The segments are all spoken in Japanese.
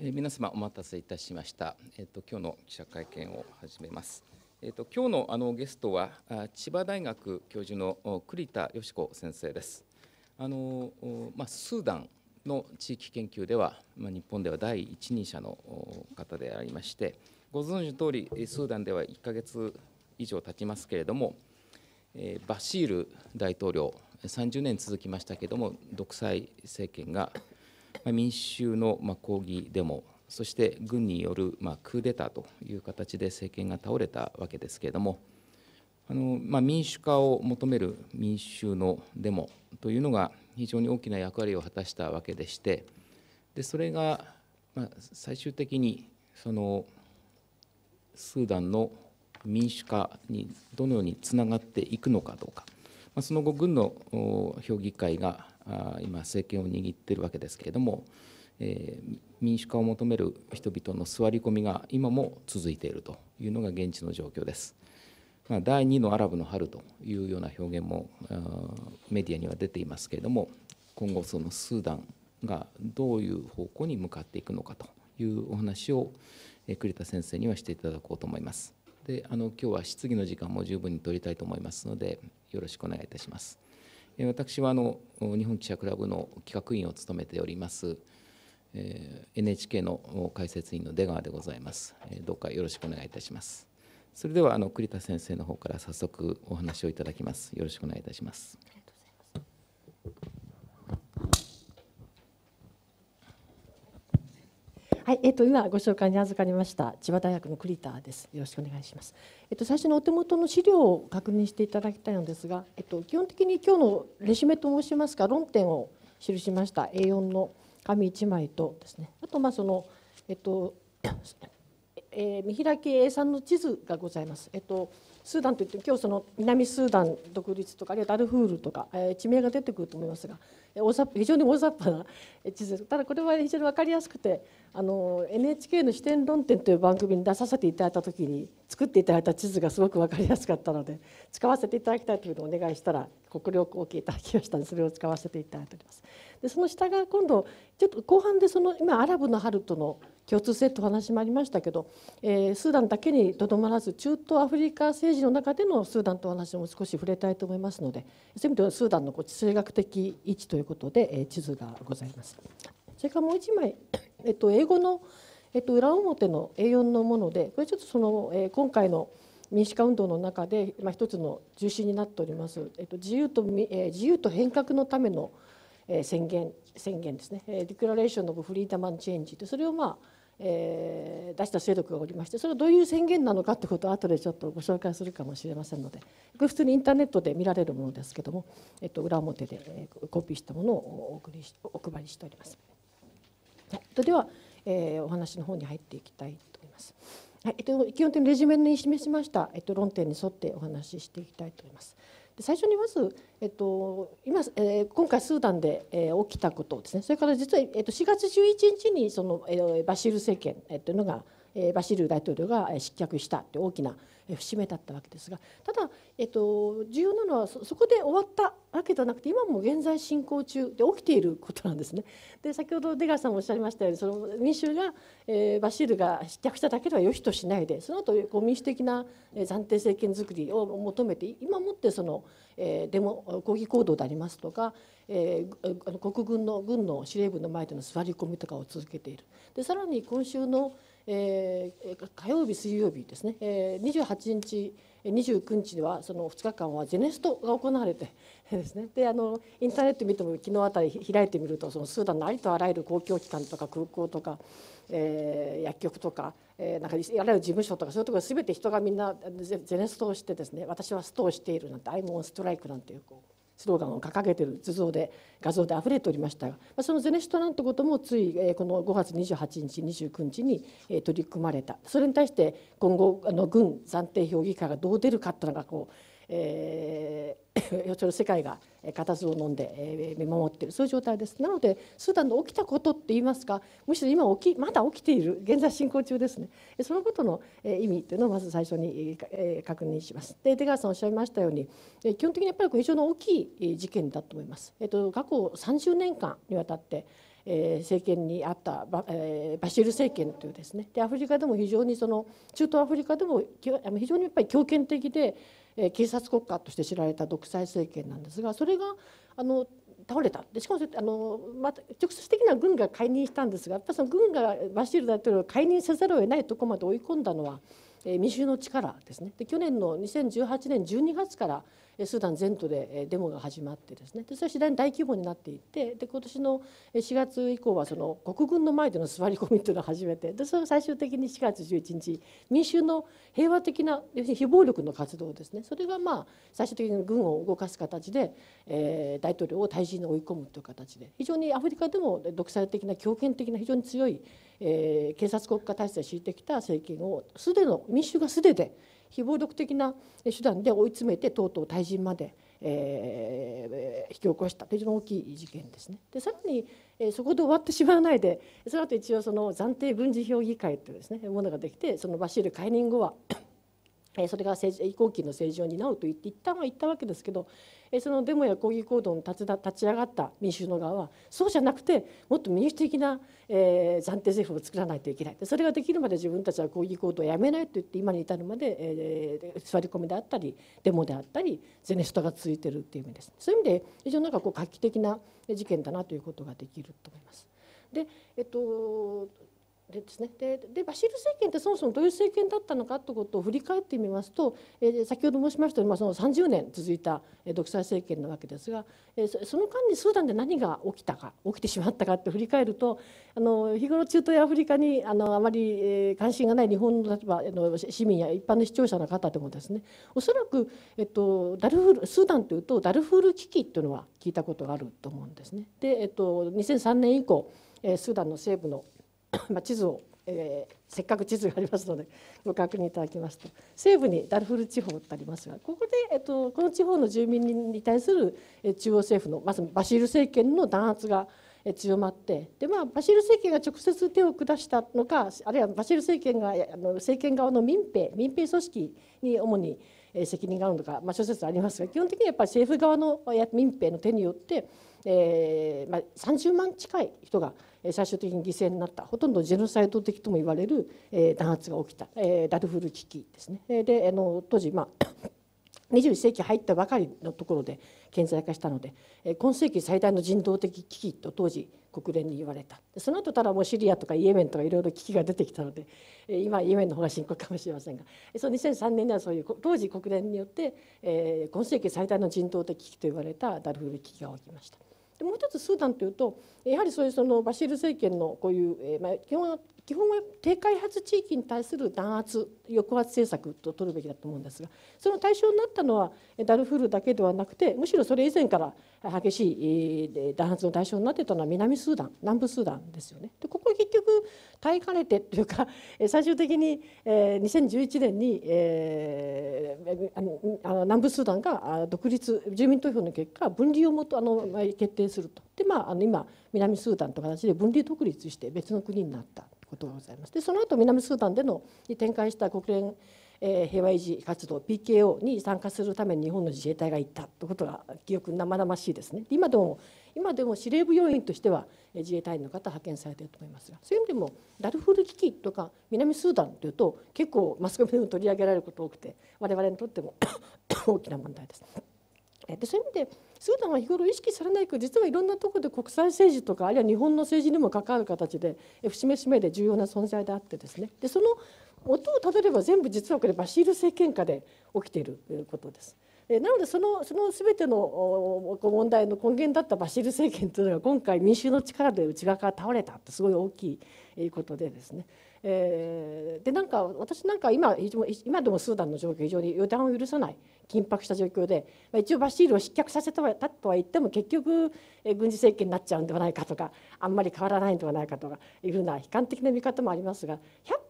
え皆様お待たせいたしました。えっ、と今日の記者会見を始めます。えっ、と今日のあのゲストは千葉大学教授の栗田よし子先生です。あのまあ、スーダンの地域研究では、まあ、日本では第一人者の方でありまして、ご存知の通りスーダンでは1ヶ月以上経ちますけれども、えバシール大統領30年続きましたけれども独裁政権がま民衆のま抗議デモそして軍によるまクーデターという形で政権が倒れたわけですけれどもあの、ま民主化を求める民衆のデモというのが非常に大きな役割を果たしたわけでしてでそれがま最終的にそのスーダンの民主化にどのようにつながっていくのかどうか、まその後軍の評議会が今政権を握っているわけですけれども、えー、民主化を求める人々の座り込みが今も続いているというのが現地の状況です。まあ、第2のアラブの春というような表現もメディアには出ていますけれども今後そのスーダンがどういう方向に向かっていくのかというお話を栗田先生にはしていただこうと思います。であの今日は質疑の時間も十分に取りたいと思いますのでよろしくお願いいたします。私はあの日本記者クラブの企画委員を務めておりますえ NHK の解説員の出川でございます。えどうかよろしくお願いいたします。それではあの栗田先生の方から早速お話をいただきます。よろしくお願いいたします。ありがとうございます。はい、えっ、ー、と今ご紹介に預かりました千葉大学の栗田です。よろしくお願いします。えっ、ー、と最初にお手元の資料を確認していただきたいのですが、えっ、ー、と基本的に今日のレシメと申しますか論点を記しました A4 の紙1枚とですね、あとまあそのえっと、え見開き A3 の地図がございます。えっとスーダンといって今日その南スーダン独立とかあるいはダルフールとか、えー、地名が出てくると思いますが、え大非常に大雑把な地図ただこれは非常に分かりやすくてあの NHK の「視点論点」という番組に出させていただいた時に作っていただいた地図がすごく分かりやすかったので使わせていただきたいというふうにお願いしたら国くお受けいただきましたのでそれを使わせていただいております。でその下が今度ちょっと後半でその今アラブの春との共通性とお話もありましたけど、えー、スーダンだけにとどまらず中東アフリカ政治の中でのスーダンとお話も少し触れたいと思いますのでそういう意味ではスーダンの地政学的位置ということで、えー、地図がございます。それからもう1枚、えっと、英語の、えっと、裏表の A4 のものでこれちょっとその、えー、今回の民主化運動の中で、まあ、一つの重心になっております、えっと、自由と、えー、自由と変革のための「宣言宣言ですねデクラレーション・オブ・フリーダマン・チェンジとそれをまあ、えー、出した勢力がおりましてそれはどういう宣言なのかってことは後でちょっとご紹介するかもしれませんのでこれ普通にインターネットで見られるものですけども、えっと、裏表でコピーしたものをお送りお配りしております。はい、では、えー、お話の方に入っていきたいと思います。はいえっと、基本的にレジュメに示しました、えっと、論点に沿ってお話ししていきたいと思います。最初にまず、えっと、今、えー、今回スーダンで、えー、起きたことですねそれから実は、えっと、4月11日にその、えー、バシール政権、えっというのが、えー、バシール大統領が失脚したという大きな、節目だったわけですがただ、えっと、重要なのはそこで終わったわけではなくて今も現在進行中で起きていることなんですね。で先ほど出川さんもおっしゃいましたようにその民衆が、えー、バシールが失脚しただけでは良しとしないでその後こう民主的な暫定政権づくりを求めて今もってその、えー、デモ抗議行動でありますとか、えー、国軍の軍の司令部の前での座り込みとかを続けている。でさらに今週のえー、火曜日、水曜日ですね、えー、28日、29日ではその2日間はゼネストが行われて ですねであのインターネット見ても昨日あたり開いてみるとそのスーダンのありとあらゆる公共機関とか空港とか、えー、薬局とか,、えー、なんかあらゆる事務所とかそういうところ全て人がみんなゼネストをしてですね私はストをしているなんて「アイム・オンストライク」なんていうこうスローガンを掲げている図像で画像であふれておりましたがそのゼネストなんてこともついこの5月28日29日に取り組まれたそれに対して今後あの軍暫定評議会がどう出るかっていうのがこうえー、その世界が固唾を飲んで、え見守っているそういう状態ですなのでスーダンの起きたことっていいますかむしろ今起きまだ起きている現在進行中ですねそのことの意味というのをまず最初に確認しますで出川さんおっしゃいましたように基本的にやっぱり非常に大きい事件だと思います、えっと、過去30年間にわたってえ政権にあったバ,、えバシール政権というですねでアフリカでも非常にその中東アフリカでも非常にやっぱり強権的で、え警察国家として知られた独裁政権なんですがそれがあの倒れたでしかもあの、また直接的な軍が解任したんですがやっぱその軍がバシール大統領を解任せざるを得ないとこまで追い込んだのは、え民衆の力ですねで去年の2018年12月からスーダン全土でデモが始まってですねでそれは次第に大規模になっていってで今年の4月以降はその国軍の前での座り込みというのを始めてでそれを最終的に4月11日民衆の平和的な要するに非暴力の活動ですねそれがまあ最終的に軍を動かす形で、えー、大統領を退陣に追い込むという形で非常にアフリカでも独裁的な強権的な非常に強い、えー、警察国家体制を敷いてきた政権をすでの民衆がすでで非暴力的な手段で追い詰めてとうとう退陣まで、えー、引き起こしたという大きい事件ですね。でさらに、えそこで終わってしまわないでその後一応その暫定軍事評議会というです、ね、ものができてそのバシール解任後はそれが移行期の政治を担うと言って一旦は言ったわけですけどそのデモや抗議行動に立ち上がった民主の側はそうじゃなくてもっと民主的な、えー、暫定政府を作らないといけないそれができるまで自分たちは抗議行動をやめないと言って今に至るまで、えー、座り込みであったりデモであったりゼネストが続いてるっていう意味ですそういう意味で非常になんかこう画期的な事件だなということができると思います。でえっとでですね、ででバシール政権ってそもそもどういう政権だったのかということを振り返ってみますと、えー、先ほど申しましたように、まあ、その30年続いた独裁政権なわけですが、えー、その間にスーダンで何が起きたか起きてしまったかって振り返るとあの日頃中東やアフリカにあのあまり、え関心がない日本の立場の市民や一般の視聴者の方でもですねおそらく、えっと、ダルフールスーダンというとダルフール危機というのは聞いたことがあると思うんですね。でえっと、2003年以降スーダンの西部の まあ、地図を、えー、せっかく地図がありますので ご確認いただきますと西部にダルフール地方ってありますがここで、えっと、この地方の住民に対する中央政府のまずバシール政権の弾圧が強まってで、まあ、バシール政権が直接手を下したのかあるいはバシール政権があの政権側の民兵民兵組織に主に責任があるのか、まあ、諸説ありますが基本的にやっぱり政府側の民兵の手によって、えーまあ、30万近い人が最終的に犠牲になったほとんどジェノサイド的とも言われる、え弾圧が起きた、えー、ダルフール危機ですね。であの当時、まあ21 世紀入ったばかりのところで顕在化したので今世紀最大の人道的危機と当時国連に言われたその後ただもうシリアとかイエメンとかいろいろ危機が出てきたので今イエメンの方が深刻かもしれませんがその2003年にはそういう当時国連によって、え今世紀最大の人道的危機と言われたダルフール危機が起きました。でもう一つスーダンというとやはりそういうそのバシール政権のこういう、えまあ、基本は基本は低開発地域に対する弾圧抑圧政策と取るべきだと思うんですがその対象になったのはダルフールだけではなくてむしろそれ以前から激しい弾圧の対象になっていたのは南スーダン南部スーダンですよね。でここ結局耐えかねてというか最終的に2011年に南部スーダンが独立住民投票の結果分離をもとあの決定すると。でまあ、あの今南スーダンという形で分離独立して別の国になった。ことがございます。でその後南スーダンでのに展開した国連平和維持活動 PKO に参加するために日本の自衛隊が行ったということが記憶生々しいですね。今でも今でも司令部要員としては自衛隊員の方派遣されていると思いますがそういう意味でもダルフール危機とか南スーダンというと結構マスコミでも取り上げられること多くて我々にとっても 大きな問題です。でそういう意味でスーダンは日頃意識されないけど実はいろんなところで国際政治とかあるいは日本の政治にも関わる形で節目節目で重要な存在であってですねでその音をたどれば全部実はこれバシール政権下で起きていることです。なのでそのその全ての問題の根源だったバシール政権というのが今回民衆の力で内側から倒れたってすごい大きいことでですねえー、でなんか私なんか今今でもスーダンの状況非常に予断を許さない緊迫した状況で一応バシールを失脚させたとは言っても結局、えー、軍事政権になっちゃうんではないかとかあんまり変わらないんではないかとかいうふうな悲観的な見方もありますが100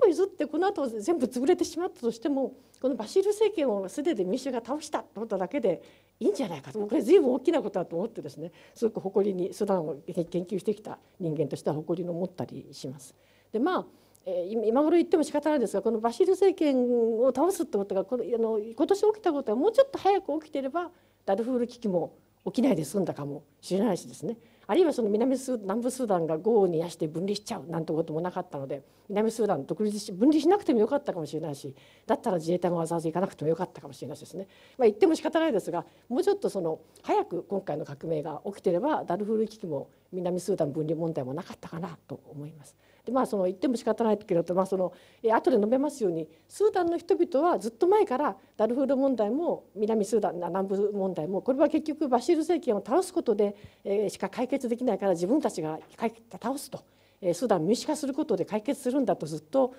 歩譲ってこの後全部潰れてしまったとしてもこのバシール政権をすでに民主が倒したということだけでいいんじゃないかとこれ随分大きなことだと思ってですねすごく誇りにスーダンを研究してきた人間としては誇りを持ったりします。でまあえー、今頃言っても仕方ないですがこのバシール政権を倒すってことがこのあの今年起きたことがもうちょっと早く起きてればダルフール危機も起きないで済んだかもしれないしですねあるいはその南ス南部スーダンが豪雨にやして分離しちゃうなんてこともなかったので南スーダン独立し分離しなくてもよかったかもしれないしだったら自衛隊もわざわざ行かなくてもよかったかもしれないですね、まあ、言っても仕方ないですがもうちょっとその早く今回の革命が起きてればダルフール危機も南スーダン分離問題もなかったかなと思います。でまあその言っても仕方ないけれど、まあ、その後で述べますようにスーダンの人々はずっと前からダルフール問題も南スーダン南部問題もこれは結局バシール政権を倒すことでしか解決できないから自分たちが倒すとスーダン民主化することで解決するんだとずっと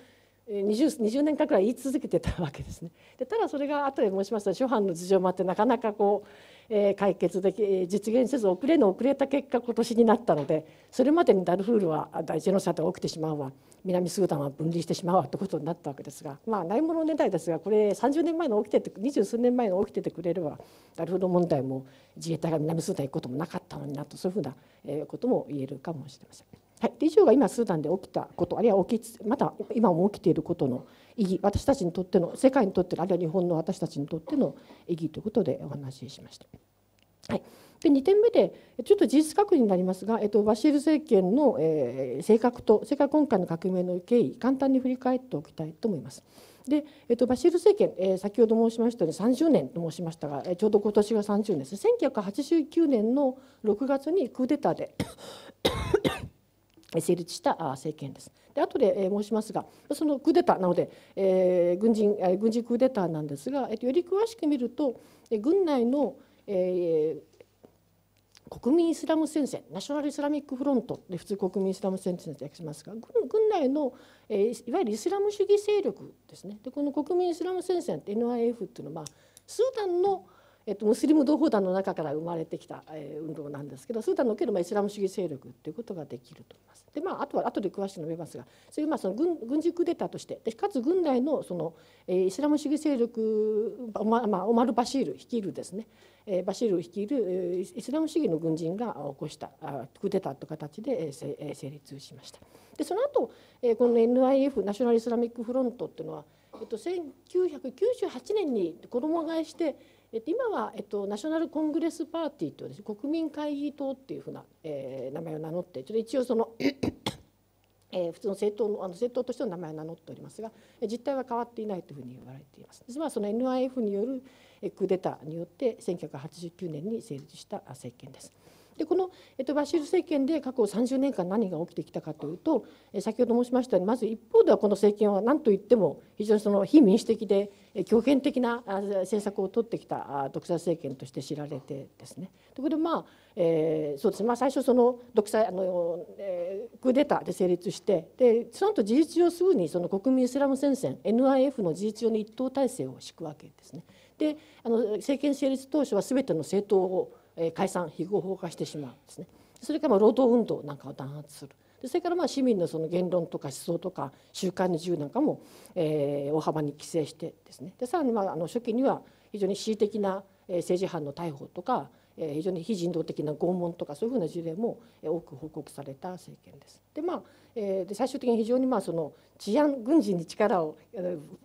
20, 20年間くらい言い続けてたわけですね。でただそれが後で申しました諸般の事情もあってなかなかこうえ解決でき実現せず遅れの遅れた結果今年になったのでそれまでにダルフールは大事の差で起きてしまうわ南スーダンは分離してしまうわということになったわけですがまあないものねだいですがこれ30年前の起きてて二十数年前の起きててくれればダルフール問題も自衛隊が南スーダン行くこともなかったのになとそういうふうなことも言えるかもしれません。はい、以上が今スーダンで起きたことあるいは起きまだ今も起きていることの意義私たちにとっての世界にとってのあるいは日本の私たちにとっての意義ということでお話ししました。はいで2点目でちょっと事実確認になりますが、えっと、バシール政権の、えー、性格とそれから今回の革命の経緯簡単に振り返っておきたいと思います。でえっと、バシール政権、えー、先ほど申しましたように30年と申しましたが、えー、ちょうど今年が30年です1989年の6月にクーデターで成立した政権です。で後で申しますがそのクーデターなので、えー、軍人軍事クーデターなんですが、えっと、より詳しく見ると軍内の、えー、国民イスラム戦線ナショナル・イスラミック・フロントで普通国民イスラム戦線と訳しますが軍軍内の、えー、いわゆるイスラム主義勢力ですねでこの国民イスラム戦線って NIF っていうのはスーダンの、えっと、ムスリム同胞団の中から生まれてきた、えー、運動なんですけどスーダンにおける、まあ、イスラム主義勢力ということができると思います。でまあ、あとは後で詳しく述べますがそういう、まあ、その軍軍事クーデターとしてでかつ軍内のその、えー、イスラム主義勢力、ままあ、オマル・バシール率いるですね、えー、バシール率いる、えイスラム主義の軍人が起こしたあクーデターという形で、ええー、成立しました。でその後、えー、この NIF ナショナル・イスラミック・フロントというのは、えっと、1998年に衣替えしてえっと、今は、えっと、ナショナル・コングレス・パーティーという、です、ね、国民会議党というふうな、えー、名前を名乗ってちょっと一応その えー、普通の政党のあの政党としての名前を名乗っておりますが実態は変わっていないというふうに言われています。実はその NIF によるクーデターによって1989年に成立した政権です。でこの、えっと、バシール政権で過去30年間何が起きてきたかというと先ほど申しましたようにまず一方ではこの政権は何といっても非常にその非民主的で強権的な政策を取ってきた独裁政権として知られてですねところでまあ、えー、そうですね、まあ、最初その独裁あの、えー、クーデターで成立してでその後事実上すぐにその国民イスラム戦線 NIF の事実上の一党体制を敷くわけですね。であの政権成立当初は全ての政党を解散非合法化してしまうんですね。それから労働運動なんかを弾圧する。でそれからまあ市民のその言論とか思想とか習慣の自由なんかも、えー、大幅に規制してですねでさらにまああの初期には非常に恣意的な政治犯の逮捕とか非常に非人道的な拷問とかそういうふうな事例も多く報告された政権です。でまあで最終的に非常にまあその治安軍事に力を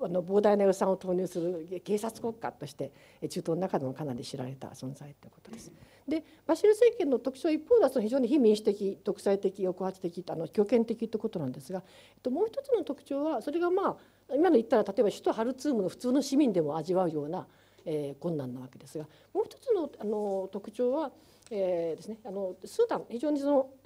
あの膨大な予算を投入する警察国家として中東の中でもかなり知られた存在ということです。でバシル政権の特徴一方では非常に非民主的独裁的抑圧的あの強権的ということなんですが、えっと、もう一つの特徴はそれがまあ今の言ったら例えば首都ハルツームの普通の市民でも味わうようなえー、困難なわけですがもう一つのあの特徴は、えー、ですねあのスーダン非常にその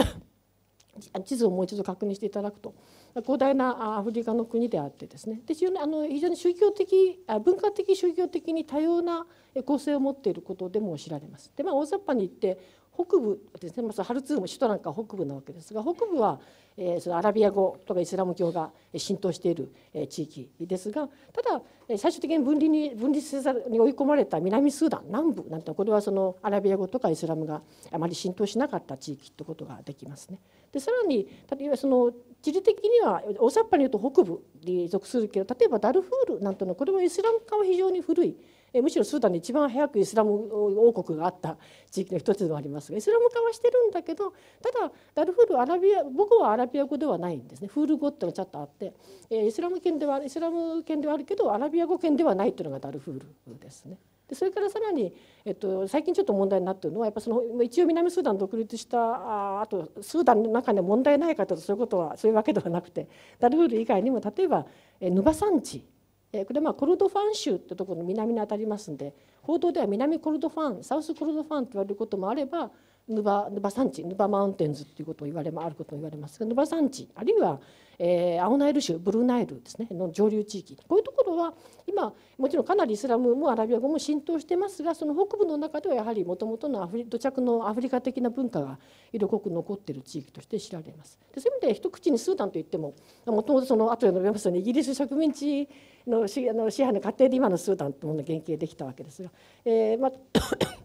地図をもう一度確認していただくと広大なアフリカの国であってですねで非常にあの非常に宗教的文化的宗教的に多様な構成を持っていることでも知られます。でまあ大雑把に言って北部ですね、まハルツーム首都なんか北部なわけですが北部は、えー、そのアラビア語とかイスラム教が浸透している地域ですがただ最終的に分離に分離せざるに追い込まれた南スーダン南部なんてこれはそのアラビア語とかイスラムがあまり浸透しなかった地域ってことができますね。でさらに例えばその地理的には大雑把に言うと北部に属するけど例えばダルフールなんてのはこれもイスラム化は非常に古いむしろスーダンで一番早くイスラム王国があった地域の一つではありますがイスラム化はしてるんだけどただダルフールアラビア僕はアラビア語ではないんですねフール語ってのがちょっとあってイスラム圏ではイスラム圏ではあるけどアラビア語圏ではないというのがダルフールですね。でそれからさらに、えっと、最近ちょっと問題になっているのはやっぱその一応南スーダン独立したあとスーダンの中で問題ない方とそういうことはそういうわけではなくてダルフール以外にも例えば、えヌバ山地えこれまあコルドファン州ってところの南に当たりますんで報道では南コルドファンサウスコルドファンって言われることもあればヌバヌバ山地ヌバマウンテンズということを言われあることを言われますがヌバ山地あるいは、えー、青ナイル州ブルーナイルですねの上流地域こういうところは今もちろんかなりイスラムもアラビア語も浸透してますがその北部の中ではやはりもともとのアフリ土着のアフリカ的な文化が色濃く残っている地域として知られます。でそういう意味で一口にスーダンといってももともとその後で述べますようにイギリス植民地の支配の過程で今のスーダンというものが原型できたわけですが、えーまあ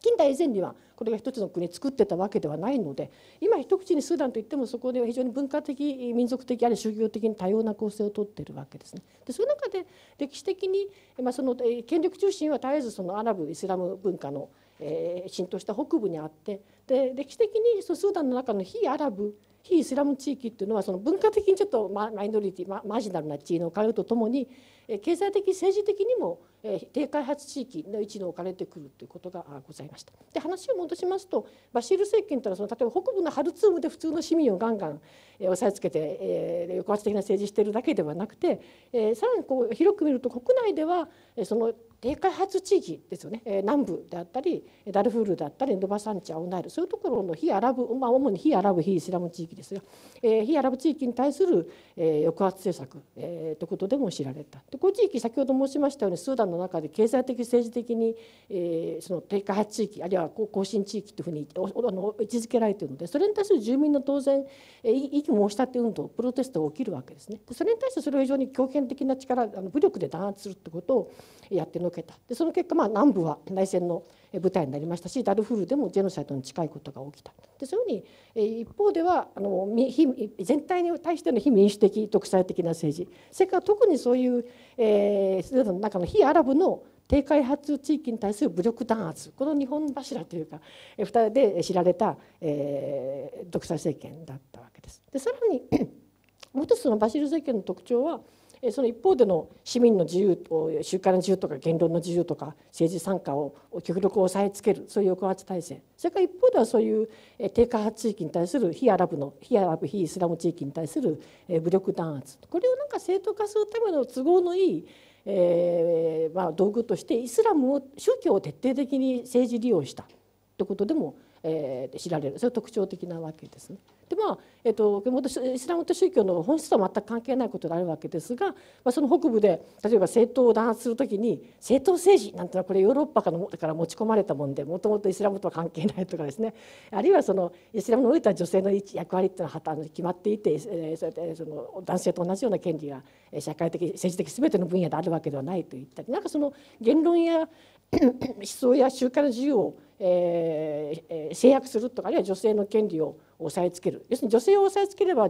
近代以前にはこれが一つの国作ってたわけではないので今一口にスーダンといってもそこでは非常に文化的民族的あるいは宗教的に多様な構成をとっているわけですね。でその中で歴史的に、まあ、その権力中心は絶えずそのアラブイスラム文化の、えー、浸透した北部にあってで歴史的にそのスーダンの中の非アラブ非イスラム地域っていうのはその文化的にちょっとマイノリティママージナルな地位の通うとともに経済的政治的にもえ低開発地域の位置に置かれてくるということがございました。で話を戻しますとバシール政権というのはその例えば北部のハルツームで普通の市民をガンガンえ押さえつけて、えー、抑圧的な政治しているだけではなくて、えー、さらにこう広く見ると国内ではえその低開発地域ですよね、え南部であったりダルフールであったりエドバサンチアオナイルそういうところの非アラブ、まあ、主に非アラブ非イスラム地域ですが、え非アラブ地域に対する、え抑圧政策、えということでも知られたでこの地域先ほど申しましたようにスーダンの中で経済的政治的に、えその低開発地域あるいは更新地域というふうにあの位置づけられているのでそれに対する住民の当然意義申し立て運動プロテストが起きるわけですね。それに対してそれを非常に強権的な力あの武力で弾圧するということをやってる広けたでその結果、まあ、南部は内戦の舞台になりましたしダルフールでもジェノサイドに近いことが起きたでそういうふうに一方ではあの全体に対しての非民主的独裁的な政治それから特にそういう、えー、の中の非アラブの低開発地域に対する武力弾圧この日本柱というか2人で知られた、えー、独裁政権だったわけです。でさらにもう一つのバシル政権の特徴はその一方での市民の自由集会の自由とか言論の自由とか政治参加を極力抑えつけるそういう抑圧体制それから一方ではそういう低下発地域に対する非アラブの非アラブ非イスラム地域に対する武力弾圧これをなんか正当化するための都合のいいえーまあ、道具としてイスラムを宗教を徹底的に政治利用したということでも、えー、知られるそれ特徴的なわけですね。でまあえっと、イスラムと宗教の本質とは全く関係ないことであるわけですが、まあ、その北部で例えば政党を弾圧する時に政党政治なんてのはこれヨーロッパから持ち込まれたもんでもともとイスラムとは関係ないとかですねあるいはそのイスラムの得たは女性の役割っていうのは決まっていて、えー、その男性と同じような権利が社会的政治的全ての分野であるわけではないといったりなんかその言論や 思想や習慣の自由を、えー、制約するとかあるいは女性の権利を押さえつける要するに女性を押さえつければ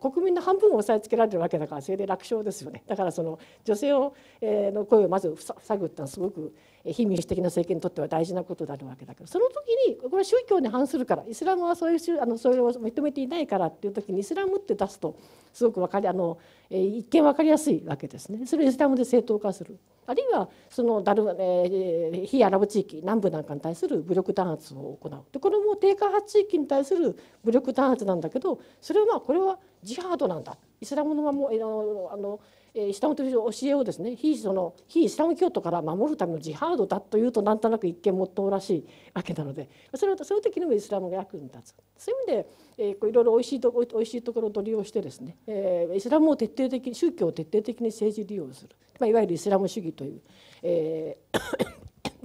国民の半分を押さえつけられるわけだからそれで楽勝ですよねだからその女性を、えー、の声をまず塞ぐってのはすごく、非民主的な政権にとっては大事なことであるわけだけどその時にこれは宗教に反するからイスラムはそういうあのそれを認めていないからっていう時にイスラムって出すとすごく分かりあの一見分かりやすいわけですねそれをイスラムで正当化するあるいはそのダル、え非アラブ地域南部なんかに対する武力弾圧を行うでこれも低下発地域に対する武力弾圧なんだけどそれはまあこれはジハードなんだイスラムのまもあのあのイスラムとい教えをですね非その非イスラム教徒から守るためのジハードだというとなんとなく一見もっともらしいわけなのでそれはそういう時にもイスラムが役に立つそういう意味で、えー、いろいろおいしいとおいしいところを取り用してですね、えー、イスラムを徹底的に宗教を徹底的に政治利用する、まあ、いわゆるイスラム主義という、えー、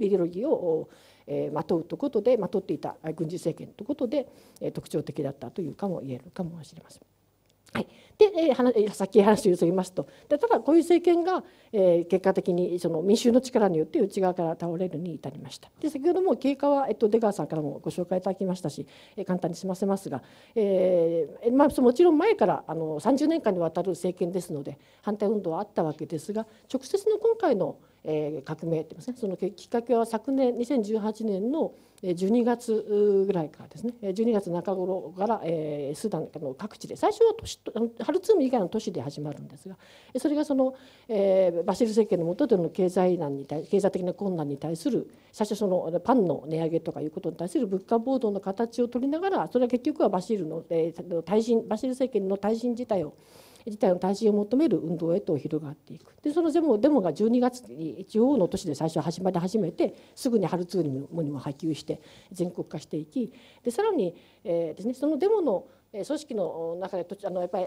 イデオロギーをえまとうということでまとっていた軍事政権ということで、え特徴的だったというかも言えるかもしれません。はい、で、えー、さっき話を譲りますとでただこういう政権が、えー、結果的にその民衆の力によって内側から倒れるに至りましたで先ほども経過は、えっと、出川さんからもご紹介いただきましたし、えー、簡単に済ませますが、えーまあ、もちろん前からあの30年間にわたる政権ですので反対運動はあったわけですが直接の今回のえ革命ってますねそのきっかけは昨年2018年の12月ぐらいからですね12月中頃から、えスーダンの各地で最初は都市ハルツーム以外の都市で始まるんですがそれがその、えバシル政権の下での経済難に対経済的な困難に対する最初そのパンの値上げとかいうことに対する物価暴動の形を取りながらそれは結局はバシルの、え震バシル政権の耐震自体を自体の体制を求める運動へと広がっていくでそのデモデモが12月に一応の都市で最初始まり始めてすぐにハルツームにも波及して全国化していきでさらに、えー、ですね、そのデモの組織の中であのやっぱり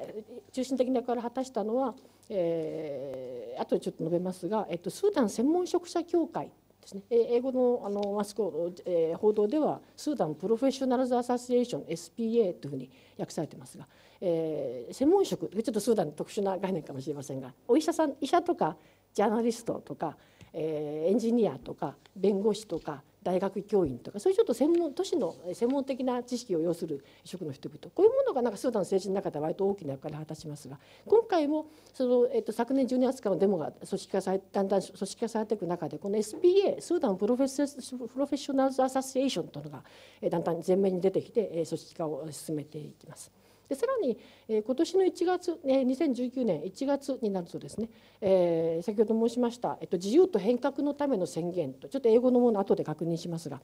中心的な役割を果たしたのは、えー、後でちょっと述べますが、えっと、スーダン専門職者協会ですね、英語のあのマスコ、えー、報道ではスーダンプロフェッショナルズ・アサシエーション SPA というふうに訳されてますがえー、専門職ちょっとスーダン特殊な概念かもしれませんがお医者さん医者とかジャーナリストとか、えー、エンジニアとか弁護士とか大学教員とかそういうちょっと専門都市の専門的な知識を要する職の人々こういうものがなんかスーダンの政治の中では割と大きな役割を果たしますが今回もその、えっと、昨年12月からのデモが組織化されだんだん組織化されていく中でこの SPA スーダンプロフェップロフェッショナルズ・アサシエーションというのがだんだん前面に出てきて組織化を進めていきます。でさらに、えー、今年の1月、えー、2019年1月になるとですね、えー、先ほど申しました、えっと、自由と変革のための宣言とちょっと英語のもの後で確認しますが、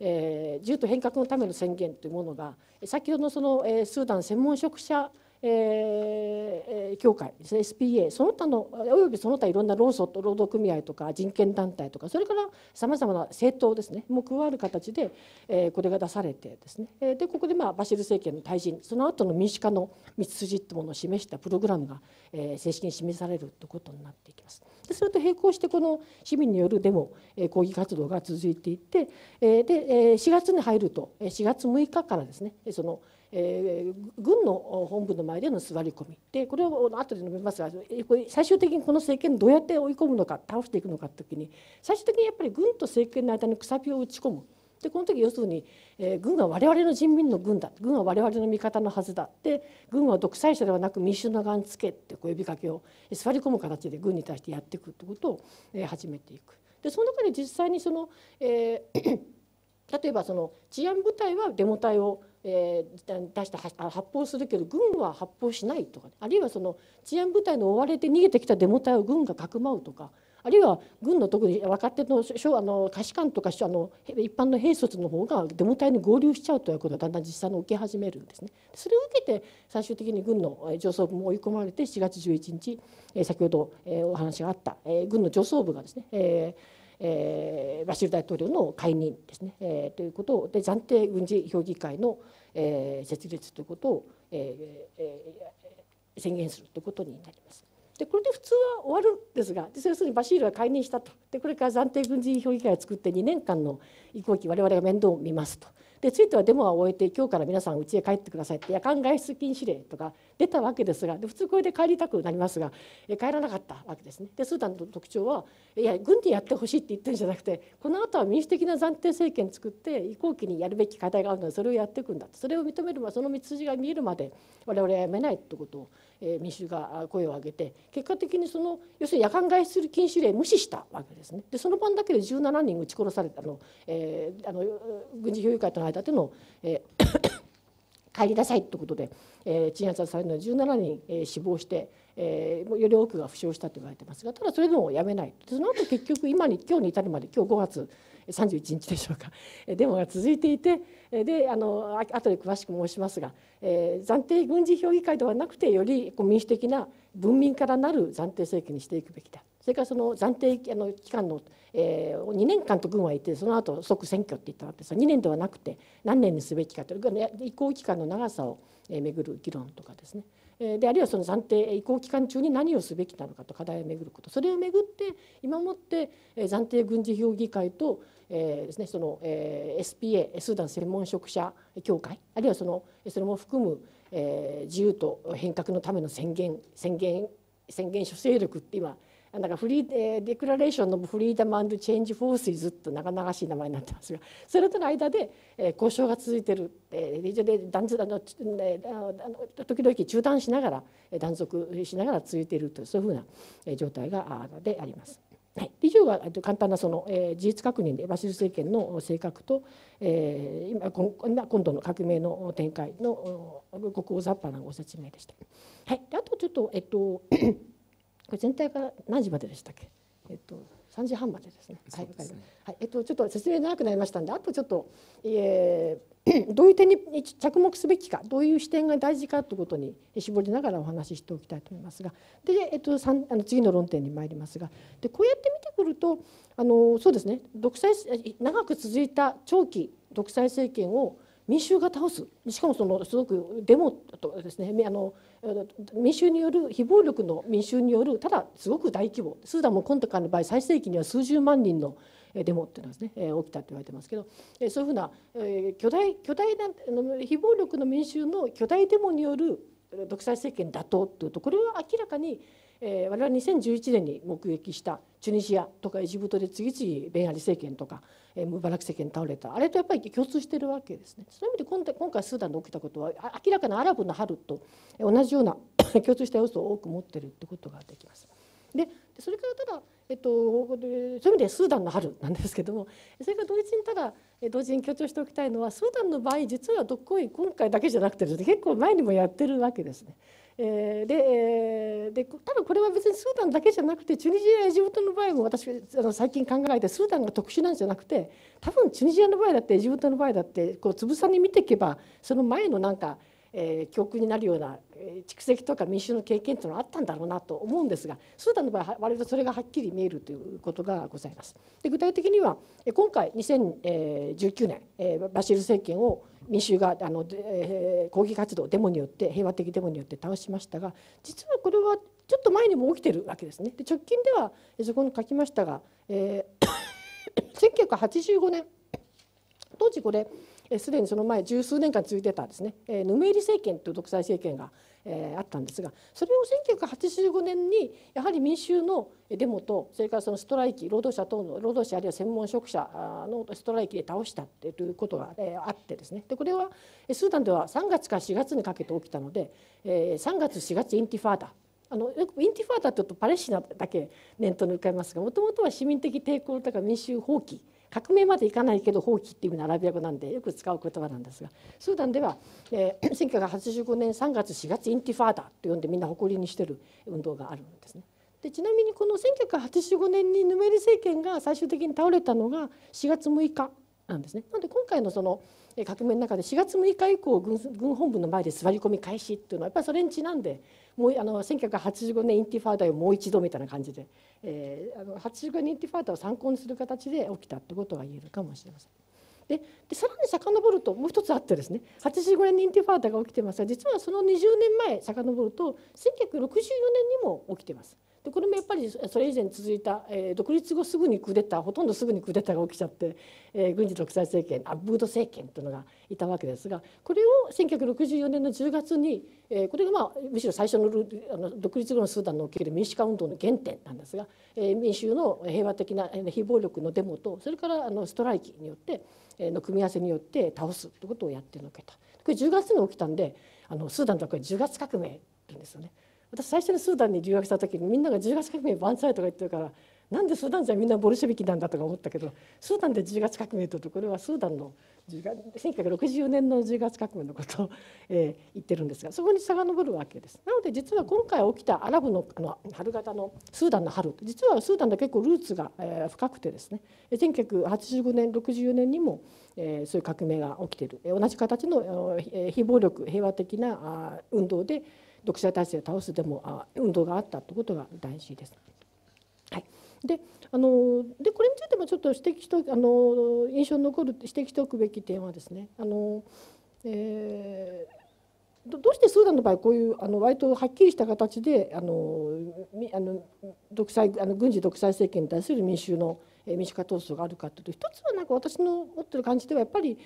えー、自由と変革のための宣言というものが先ほどのその、えー、スーダン専門職者えー、協会ですね SPA その他のおよびその他いろんな労組と労働組合とか人権団体とかそれからさまざまな政党ですねも加わる形で、えー、これが出されてですねでここで、まあ、バシル政権の退陣その後の民主化の道筋ってものを示したプログラムが、えー、正式に示されるということになっていきます。でそれと並行してこの市民によるデモ、えー、抗議活動が続いていって、えー、でえ4月に入ると4月6日からですねそのえー、軍の本部の前での座り込みでこれを後で述べますが最終的にこの政権どうやって追い込むのか倒していくのかって時に最終的にやっぱり軍と政権の間にくさびを打ち込む。でこの時要するに、えー、軍は我々の人民の軍だ軍は我々の味方のはずだって軍は独裁者ではなく民主の側につけってこう呼びかけを座り込む形で軍に対してやっていくってことを、えー、始めていく。でその中で実際にその、えー 例えばその治安部隊はデモ隊をえー、出して発砲するけど軍は発砲しないとか、ね、あるいはその治安部隊の追われて逃げてきたデモ隊を軍がかくまうとかあるいは軍の特に若手のあの下士官とかあの一般の兵卒の方がデモ隊に合流しちゃうということがだんだん実際に起き始めるんですね。それを受けて最終的に軍の上層部も追い込まれて7月11日先ほどお話があった軍の上層部がですね、えーえー、バシル大統領の解任ですね、えー、ということをで暫定軍事評議会の、えー、設立ということを、えー宣言するということになります。でこれで普通は終わるんですが要するにバシールは解任したとでこれから暫定軍事評議会を作って2年間の移行期我々が面倒を見ますとでついてはデモは終えて今日から皆さんうちへ帰ってくださいって夜間外出禁止令とか出たわけですがで普通これで帰りたくなりますが帰らなかったわけですね。でスーダンの特徴はいや軍にやってほしいって言ってるんじゃなくてこの後は民主的な暫定政権作って移行期にやるべき課題があるのでそれをやっていくんだそれを認めるその道筋が見えるまで我々はやめないってことを民主が声を上げて結果的にその要するに夜間外出する禁止令無視したわけですねでその晩だけで17人撃ち殺されたの,、えー、あの軍事評議会との間での、えー入りなさいということで、えー、鎮圧されるのは17人、えー、死亡して、えー、より多くが負傷したと言われてますがただそれでもやめないその後結局今に今日に至るまで今日5月31日でしょうかデモが続いていてであの後で詳しく申しますが、えー、暫定軍事評議会ではなくてより民主的な文民からなる暫定政権にしていくべきだれからその暫定あの期間の、えー、2年間と軍は言ってその後即選挙って言ったわけですが2年ではなくて何年にすべきかという移行期間の長さをめぐる議論とかですねであるいはその暫定移行期間中に何をすべきなのかと課題をめぐることそれをめぐって今もって暫定軍事評議会と、えー、ですね、その、え SPA スーダン専門職者協会あるいはそのそれも含む、えー、自由と変革のための宣言宣言宣言諸勢力って今なんかフリー、えー、デクラレーションのフリーダムアンドチェンジフォースイズと長々しい名前になってますがそれとの間で、えー、交渉が続いてる、えー、で断あの時々中断しながら断続しながら続いているというそういうふうな状態がであります。はい、以上が簡単なその、えー、事実確認でバシル政権の性格と、えー、今今度の革命の展開のごく大雑把なご説明でした。はい、あとちょっと、えっとこれ全体が何時まででしたっけ？えっと三時半までですね。はい、ね、はい、えっとちょっと説明長くなりましたんで、あとちょっと、えー、どういう点に着目すべきか、どういう視点が大事かということに絞りながらお話ししておきたいと思いますが、でえっとあの次の論点に参りますが、でこうやって見てくると、あのそうですね、独裁長く続いた長期独裁政権を民衆が倒すしかもそのすごくデモとですねあの民衆による非暴力の民衆によるただすごく大規模スーダンも今回の場合最盛期には数十万人のデモっていうのがですね起きたと言われてますけどそういうふうな巨大巨大な非暴力の民衆の巨大デモによる独裁政権打倒ていうとこれは明らかにえー、我々2011年に目撃したチュニジアとかエジプトで次々ベンアリ政権とか、えー、ムバラク政権倒れたあれとやっぱり共通してるわけですね。そういう意味で今今回スーダンで起きたことは明らかなアラブの春と同じような 共通した要素を多く持ってるってことができます。でそれからただ、えっと、そういう意味でスーダンの春なんですけどもそれから同時にただ同時に強調しておきたいのはスーダンの場合実はどっこい今回だけじゃなくてです、ね、結構前にもやってるわけですね。えー、で,、えー、でただこれは別にスーダンだけじゃなくてチュニジアエジプトの場合も私あの最近考えてスーダンが特殊なんじゃなくて多分チュニジアの場合だってエジプトの場合だってこうつぶさに見ていけばその前のなんかえー、教訓になるような蓄積とか民衆の経験というのはあったんだろうなと思うんですがスーダンの場合は割とそれがはっきり見えるということがございます。で具体的には今回2019年バシール政権を民衆があの、えー、抗議活動デモによって平和的デモによって倒しましたが実はこれはちょっと前にも起きてるわけですね。で直近ではそこに書きましたが、えー、1985 年当時これすでにその前十数年間続いてたですねヌメイリ政権という独裁政権があったんですがそれを1985年にやはり民衆のデモとそれからそのストライキ労働者等の労働者あるいは専門職者のストライキで倒したということがあってですねでこれはスーダンでは3月から4月にかけて起きたので3月4月インティファーダあのインティファーダというとパレスチナだけ念頭に浮かびますがもともとは市民的抵抗とか民衆放棄革命までいかないけど放棄っていう意味のアラビア語なんでよく使う言葉なんですがスーダンでは、えー、1985年3月4月インティファーダと呼んでみんな誇りにしてる運動があるんですね。でちなみにこの1985年にヌメリ政権が最終的に倒れたのが4月6日なんですね。なので今回のその革命の中で4月6日以降軍軍本部の前で座り込み開始っていうのはやっぱりそれにちなんでもうあの1985年インティファーダをもう一度みたいな感じで、えー、あの85年インティファーダを参考にする形で起きたってことが言えるかもしれません。ででさらに遡るともう一つあってですね85年にインティファーダが起きてますが実はその20年前遡ると1964年にも起きてます。でこれもやっぱりそれ以前続いた、えー、独立後すぐにクーデターほとんどすぐにクーデターが起きちゃって、えー、軍事独裁政権アブード政権というのがいたわけですがこれを1964年の10月に、えー、これが、まあ、むしろ最初のあの独立後のスーダンの起きる民主化運動の原点なんですが、えー、民衆の平和的な非暴力のデモとそれからあのストライキによって、えー、の組み合わせによって倒すということをやってのけた。これ10月に起きたんであのスーダンとはこれ10月革命って言うんですよね。私最初にスーダンに留学した時にみんなが10月革命万歳とか言ってるからなんでスーダンじゃみんなボルシェビキなんだとか思ったけどスーダンで10月革命というとこれはスーダンの1960年の10月革命のことを、えー、言ってるんですがそこに遡るわけです。なので実は今回起きたアラブのあの春型のスーダンの春実はスーダンで結構ルーツが、えー、深くてですね1985年64年にも、えー、そういう革命が起きてる同じ形の非暴力平和的な運動で読者体制を倒すでもあ運動があったということが大事です。はい、であのでこれについてもちょっと指摘してあの印象に残る指摘しておくべき点はですねあの、えーどうしてスーダンの場合こういうあの割とはっきりした形であのあの独裁あの軍事独裁政権に対する民衆の民主化闘争があるかというと一つはなんか私の持ってる感じではやっぱり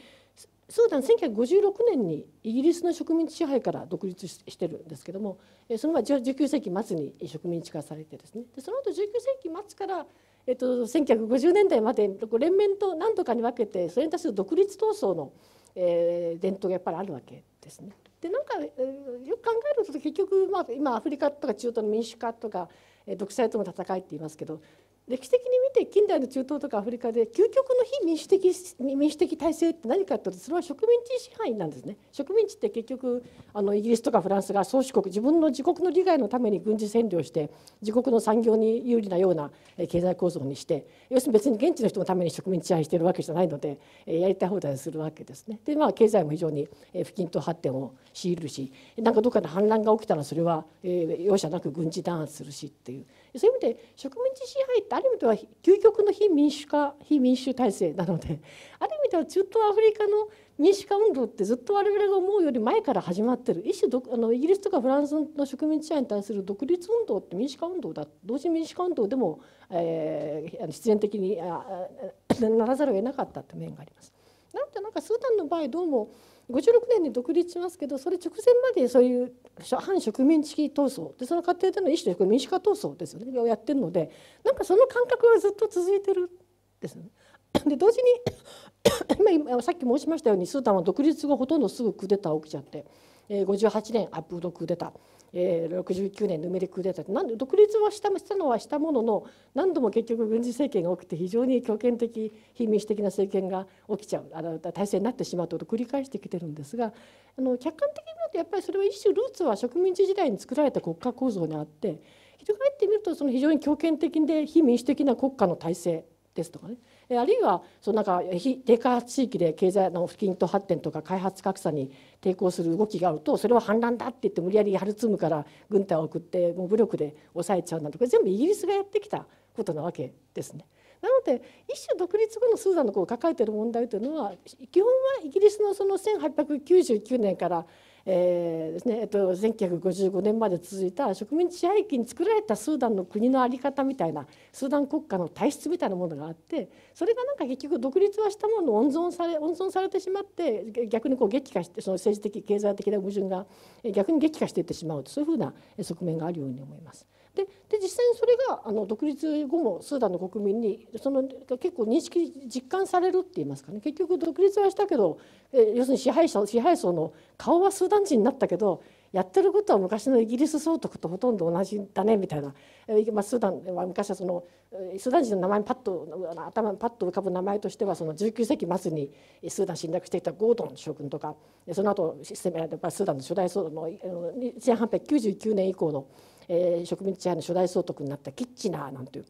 スーダン1956年にイギリスの植民地支配から独立してるんですけどもその前19世紀末に植民地化されてですねでその後19世紀末からえっと、1950年代まで連綿と何度かに分けてそれに対する独立闘争の、えー、伝統がやっぱりあるわけですね。でなんか、えー、よく考えると結局、まあ、今アフリカとか中東の民主化とか独裁との戦いって言いますけど歴史的に見て近代の中東とかアフリカで究極の非民主的民主的体制って何かっていうとそれは植民地支配なんですね植民地って結局あのイギリスとかフランスが宗主国自分の自国の利害のために軍事占領して自国の産業に有利なような経済構造にして要するに別に現地の人のために植民地支配しているわけじゃないのでやりたい放題するわけですね。でまあ経済も非常に不均等発展を強いるしなんかどっかで反乱が起きたらそれは容赦なく軍事弾圧するしっていうそういう意味で植民地支配ってある意味では究極の非民主化非民主体制なのである意味では中東アフリカの民主化運動ってずっと我々が思うより前から始まってる一種あのイギリスとかフランスの植民地支配に対する独立運動って民主化運動だ同時に民主化運動でも、えー、必然的にあならざるを得なかったって面があります。なのでなんかスーダンの場合どうも56年に独立しますけどそれ直前までそういう反植民地闘争でその過程での一種の民主化闘争ですよねをやってるのでなんかその感覚はずっと続いてるですよね。で同時に 今さっき申しましたようにスーダンは独立後ほとんどすぐクーデター起きちゃって、え58年アップードクーデター。え69年のメリクーデターなんで独立はしたしたのはしたものの何度も結局軍事政権が起きて非常に強権的非民主的な政権が起きちゃうあの体制になってしまうということを繰り返してきてるんですがあの客観的に見るとやっぱりそれは一種ルーツは植民地時代に作られた国家構造にあって翻ってみるとその非常に強権的で非民主的な国家の体制ですとかねあるいはそのなんか非低下地域で経済の不均等発展とか開発格差に抵抗する動きがあるとそれは反乱だって言って無理やりハルツームから軍隊を送ってもう武力で抑えちゃうなんてこれ全部イギリスがやってきたことなわけですね。なので一種独立後のスーダンのこう抱えている問題というのは基本はイギリスのその1899年からえーですねえっと、1955年まで続いた植民地支配期に作られたスーダンの国の在り方みたいなスーダン国家の体質みたいなものがあってそれがなんか結局独立はしたものの温存され温存されてしまって逆にこう激化してその政治的経済的な矛盾が逆に激化していってしまうそういうふうな側面があるように思います。でで実際にそれがあの独立後もスーダンの国民にその結構認識実感されるって言いますかね結局独立はしたけど、えー、要するに支配者支配層の顔はスーダン人になったけどやってることは昔のイギリス総督とほとんど同じだねみたいな、えーまあ、スーダンは昔はそのスーダン人の名前にパッと頭にパッと浮かぶ名前としてはその19世紀末にスーダン侵略していたゴードン諸君とかその後スーダンの初代総の1899年以降のえー、植民地支配の初代総督になったキッチナーなんていう、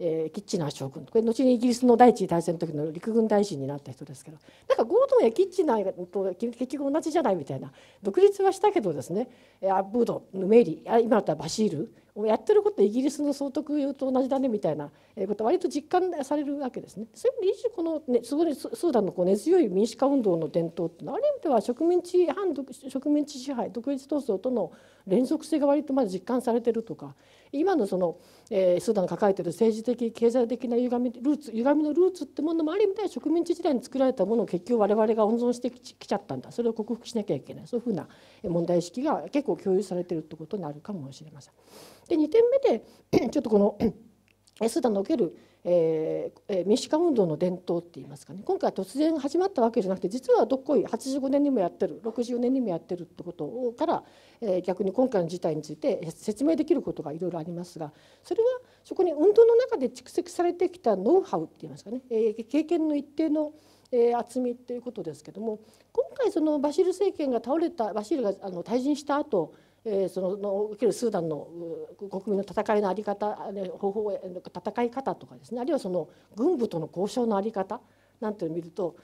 えー、キッチナー将軍これ後にイギリスの第一次大戦の時の陸軍大臣になった人ですけどなんかゴードンやキッチナーと結局同じじゃないみたいな独立はしたけどですねアブードヌメイリ今だったらバシールやってることイギリスの総督と同じだねみたいなこと割と実感されるわけですね。そういう意味でこの、ね、スーダンのこう根強い民主化運動の伝統っていうのはある意味では植民地反植民地支配独立闘争との連続性が割とまだ実感されてるとか今のその、えー、スーダンが抱えてる政治的経済的な歪みルーツ歪みのルーツってものもある意味では植民地時代に作られたものを結局我々が温存してきちゃったんだそれを克服しなきゃいけないそういうふうな問題意識が結構共有されてるってことになるかもしれません。で2点目で ちょっとこのスーにおける、えー、民主化運動の伝統っていいますかね今回突然始まったわけじゃなくて実はどっこい85年にもやってる64年にもやってるってことから、えー、逆に今回の事態について説明できることがいろいろありますがそれはそこに運動の中で蓄積されてきたノウハウっていいますかね、えー、経験の一定の厚みっていうことですけども今回そのバシル政権が倒れたバシルがあの退陣した後えその起きるスーダンの国民の戦いの在り方方法戦い方とかですねあるいはその軍部との交渉の在り方なんていうのを見ると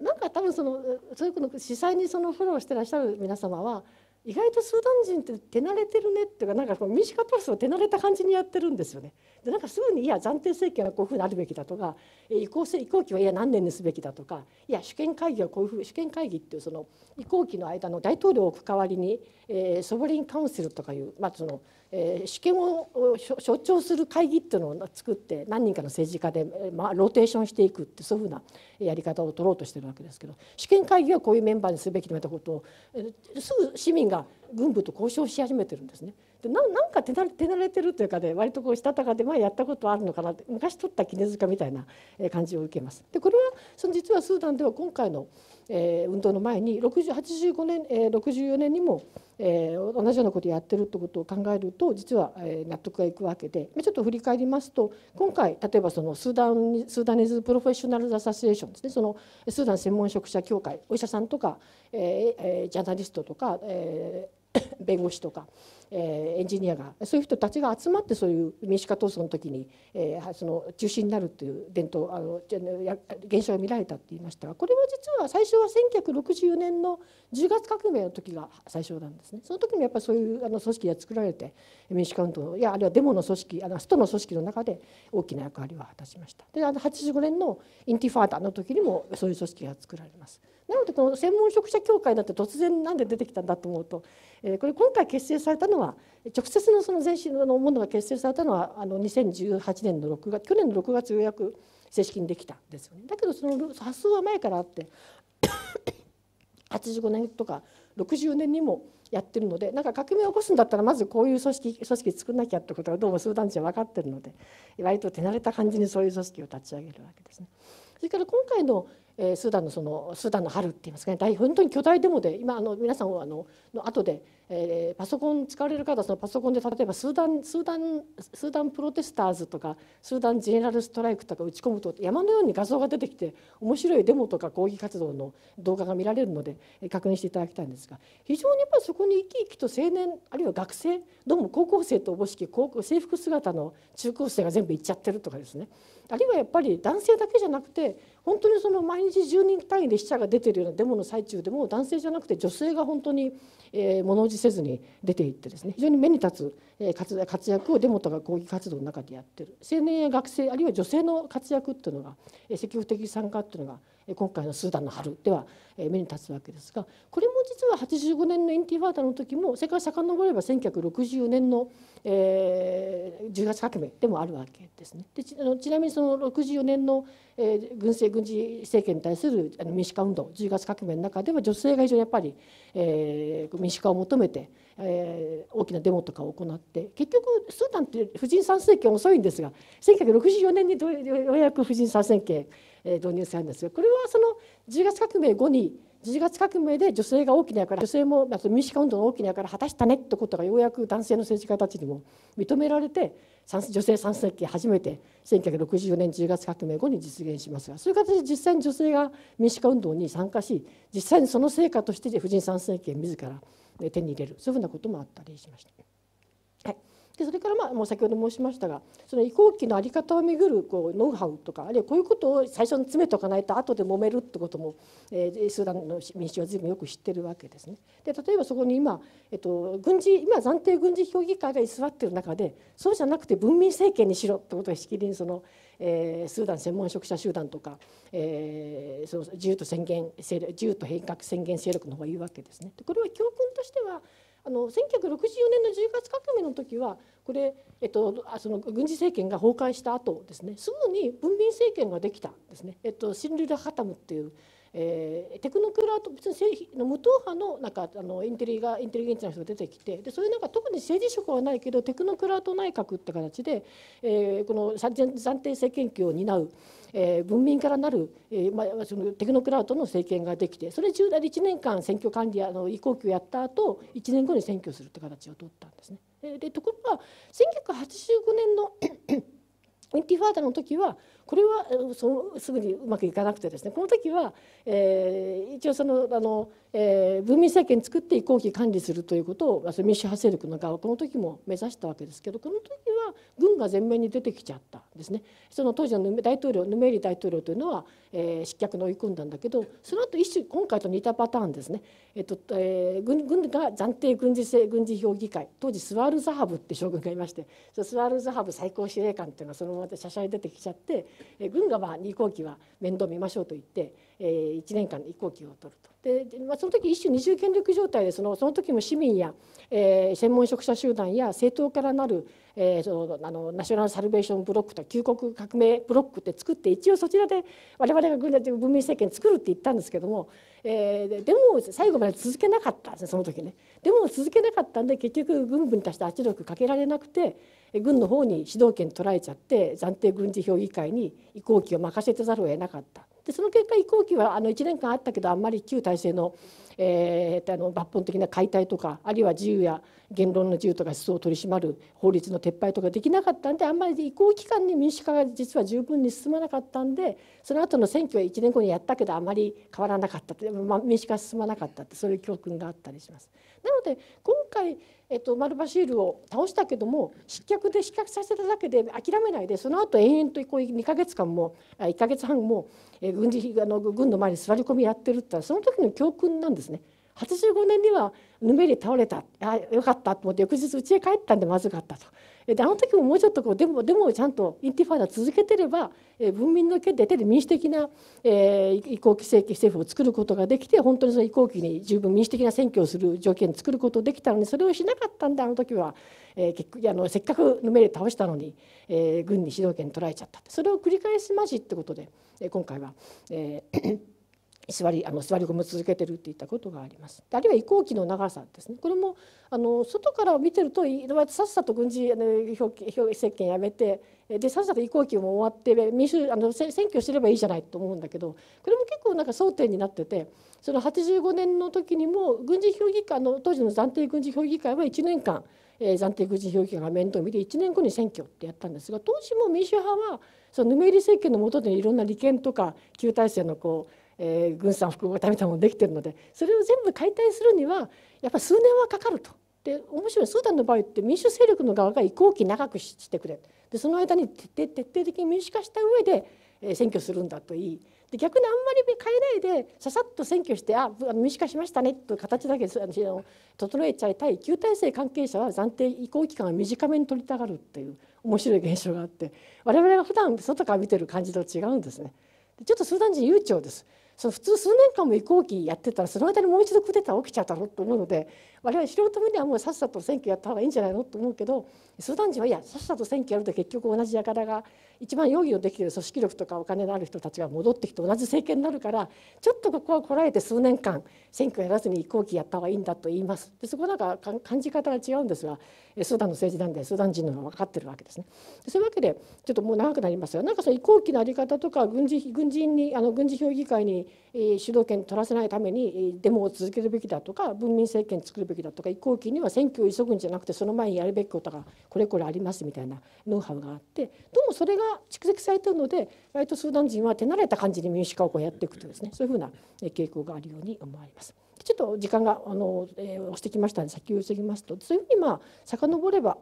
なんか多分そのそういうの司祭にそのフォローしてらっしゃる皆様は意外とスーダン人って手慣れてるねっていうかなんかこう民主化闘スを手慣れた感じにやってるんですよね。でなんかすぐにいや暫定政権はこういうふうになるべきだとか移行移行期はいや何年にすべきだとかいや主権会議はこういうふう主権会議っていうその移行期の間の大統領を置く代わりに、えー、ソブリンカウンセルとかいう、まあ、そのえー、試を象徴する会議っていうのを作って何人かの政治家で、まあ、ローテーションしていくってそういうふうなやり方を取ろうとしてるわけですけど試験会議はこういうメンバーにすべきといたことを、えー、すぐ市民が軍部と交渉し始めてるんですね。でななんか手手慣れてるというかで、ね、割とこうしたたかで、まあ、やったことあるのかなって昔取った絹塚みたいな感じを受けます。でこれはその実はスーダンでは今回のえー、運動の前に85年、えー、64年にも、えー、同じようなことをやってるってことを考えると実は、えー、納得がいくわけでちょっと振り返りますと今回例えばそのスーダンスーダニズ・プロフェッショナルズ・アサシエーションですねそのスーダン専門職者協会お医者さんとか、えー、ジャーナリストとか、えー 弁護士とか、えー、エンジニアがそういう人たちが集まってそういう民主化闘争の時に、えー、その中心になるという伝統あの現象が見られたって言いましたがこれは実は最初は1964年の10月革命の時が最初なんですねその時もやっぱりそういうあの組織が作られて民主化運動やあるいはデモの組織あのストの組織の中で大きな役割を果たしましたであの85年のインティファーダの時にもそういう組織が作られます。なのでこの専門職者協会だって突然なんで出てきたんだと思うと、えー、これ今回結成されたのは直接のその前身のものが結成されたのはあの2018年の6月去年の6月ようやく正式にできたんですよね。だけどその発想は前からあって85 年とか60年にもやってるのでなんか革命を起こすんだったらまずこういう組織組織作んなきゃってことがどうも相談者分かってるので割と手慣れた感じにそういう組織を立ち上げるわけですね。それから今回のえー、スーダンのそのスーダンの春って言いますかね大本当に巨大デモで今あの皆さんはあのの後で、えー、パソコン使われる方はそのパソコンで例えばスーダンスーダンスーダンプロテスターズとかスーダンジェネラルストライクとか打ち込むと山のように画像が出てきて面白いデモとか抗議活動の動画が見られるので確認していただきたいんですが非常にやっぱりそこに生き生きと青年あるいは学生どうも高校生とおぼしき高校制服姿の中高生が全部行っちゃってるとかですねあるいはやっぱり男性だけじゃなくて本当にその毎日10人単位で死者が出てるようなデモの最中でも男性じゃなくて女性が本当に、えー、物おじせずに出ていってですね非常に目に立つ、え活躍をデモとか抗議活動の中でやってる青年や学生あるいは女性の活躍っていうのが、え積極的参加っていうのが今回のスーダンの春では目に立つわけですがこれも実は85年のインティファーダの時も世界遡れば1964年の、えー、10月革命でもあるわけですね。でちちなみにその64年の、えー、軍政軍事政権に対するあの民主化運動10月革命の中では女性が非常にやっぱり、えー、民主化を求めて、えー、大きなデモとかを行って結局スーダンって婦人参政権遅いんですが1964年にようやく婦人参政権導入されるんですがこれはその10月革命後に10月革命で女性が大きな役割女性も民主化運動の大きな役割果たしたねってことがようやく男性の政治家たちにも認められて女性参政権初めて1964年10月革命後に実現しますがそういう形で実際に女性が民主化運動に参加し実際にその成果として婦人参政権自ら手に入れるそういうふうなこともあったりしました。でそれからまあもう先ほど申しましたがその移行期の在り方をめぐるこうノウハウとかあるいはこういうことを最初に詰めとかないと後で揉めるってことも、えー、スーダンの民主は随分よく知ってるわけですね。で例えばそこに今、えっと、軍事今暫定軍事評議会が居座ってる中でそうじゃなくて文民政権にしろってことをしきりにその、えー、スーダン専門職者集団とか、えー、その自由と宣言自由と変革宣言勢力の方が言うわけですね。でこれは教訓としてはあの1964年の10月革命の時はこれ、えっと、その軍事政権が崩壊した後ですねすぐに文民政権ができたんですね、えっと、シンルラ・ハタムっていうえー、テクノクラト別に政府の無党派のなんかあのインテリがインテリゲンのな人が出てきてでそういうなんか特に政治色はないけどテクノクラト内閣って形で、えー、この暫定政権級を担う。えー、文民からなる、えーまあ、そのテクノクラウトの政権ができてそれ重大で1年間選挙管理あの移行期をやった後1年後に選挙するって形を取ったんですね。でところが1985年の インティファーダの時はこれはそのすぐにうまくいかなくてですねこの時は、えー、一応そのあのえー、文民政権作って移行期管理するということを民主派勢力の側はこの時も目指したわけですけどこの時は軍が前面に出てきちゃったんですね。その当時の大統領ヌメリ大統領というのは、えー、失脚に追い込んだんだけどその後一種今回と似たパターンですね、えっとえー、軍軍が暫定軍事制軍事評議会当時スワール・ザハブって将軍がいましてスワール・ザハブ最高司令官っていうのがそのままでしゃしゃり出てきちゃって、えー、軍がまあ移行期は面倒見ましょうと言って。え1年間移行期を取ると。でまあ、その時一種二重権力状態でそのその時も市民や、えー、専門職者集団や政党からなる、えー、そのあのナショナルサルベーションブロックと旧国革命ブロックって作って一応そちらで我々が軍事文民政権作るって言ったんですけども、えー、でも最後まで続けなかったんですその時ね。でも続けなかったんで結局軍部に対して圧力かけられなくて軍の方に主導権取られちゃって暫定軍事評議会に移行期を任せてざるを得なかった。でその結果移行期はあの1年間あったけどあんまり旧体制の,、えー、あの抜本的な解体とかあるいは自由や言論の自由とか思想を取り締まる法律の撤廃とかできなかったんであんまり移行期間に民主化が実は十分に進まなかったんでその後の選挙は1年後にやったけどあまり変わらなかったって、まあ、民主化進まなかったってそういう教訓があったりします。なので今回えっと、マルバシールを倒したけども失脚で失脚させただけで諦めないでその後延々とこう2か月間も1か月半も軍事あの軍の前に座り込みやってるってその時の教訓なんですね。85年にはぬめり倒れたあよかったと思って翌日家へ帰ったんでまずかったとであの時ももうちょっとこうでもでもちゃんとインティファーダ続けてれば、え文民の権利で民主的な、えー、移行期政政府を作ることができて本当にその移行期に十分民主的な選挙をする条件を作ることができたのにそれをしなかったんであの時は、えー、結あのせっかくの命令倒したのに、えー、軍に主導権取られちゃったそれを繰り返すまじってことで、え今回は。えー座りあの座り込み続けてるっていったことがありますあるいは移行期の長さですねこれもあの外から見てるとさっさと軍事政権やめてでさっさと移行期も終わって民主あの選挙すればいいじゃないと思うんだけどこれも結構なんか争点になっててその85年の時にも軍事評議会の当時の暫定軍事評議会は1年間えー、暫定軍事評議会が面倒を見て1年後に選挙ってやったんですが当時も民主派はそのヌメイリ政権の下でいろんな利権とか旧体制のこうえー、軍産複合体みたいなものできてるのでそれを全部解体するにはやっぱ数年はかかると。で面白いスーダンの場合って民主勢力の側が移行期長くしてくれでその間に徹底徹底的に民主化した上で、えー、選挙するんだといいで逆にあんまり変えないでささっと選挙してあ民主化しましたねという形だけあの整えちゃいたい旧体制関係者は暫定移行期間を短めに取りたがるっていう面白い現象があって我々が普段外から見てる感じと違うんですね。でちょっとスーダン人悠長ですその普通数年間も移行期やってたらその間にもう一度クーデター起きちゃったろと思うので我々素人目にはもうさっさと選挙やった方がいいんじゃないのと思うけどスーダン人はいやさっさと選挙やると結局同じ輩が一番容疑のできる組織力とかお金のある人たちが戻ってきて同じ政権になるからちょっとここはこらえて数年間選挙やらずに移行期やった方がいいんだと言いますでそこなんか感じ方が違うんですがスーダンの政治なんでスーダン人のが分かってるわけですねでそういうわけでちょっともう長くなりますがなんかその移行期のあり方とか軍事軍人にあの軍事評議会に主導権取らせないためにデモを続けるべきだとか文民政権作るべきだとか移行期には選挙を急ぐんじゃなくてその前にやるべきことがこれこれありますみたいなノウハウがあってどうもそれが蓄積されてるので割とスーダン人は手慣れた感じに民主化をこうやっていくとですねそういうふうな傾向があるように思われます。ちょっと時間があの、えー、押してきましたので先を急ぎますとそういうふうにまあ遡れば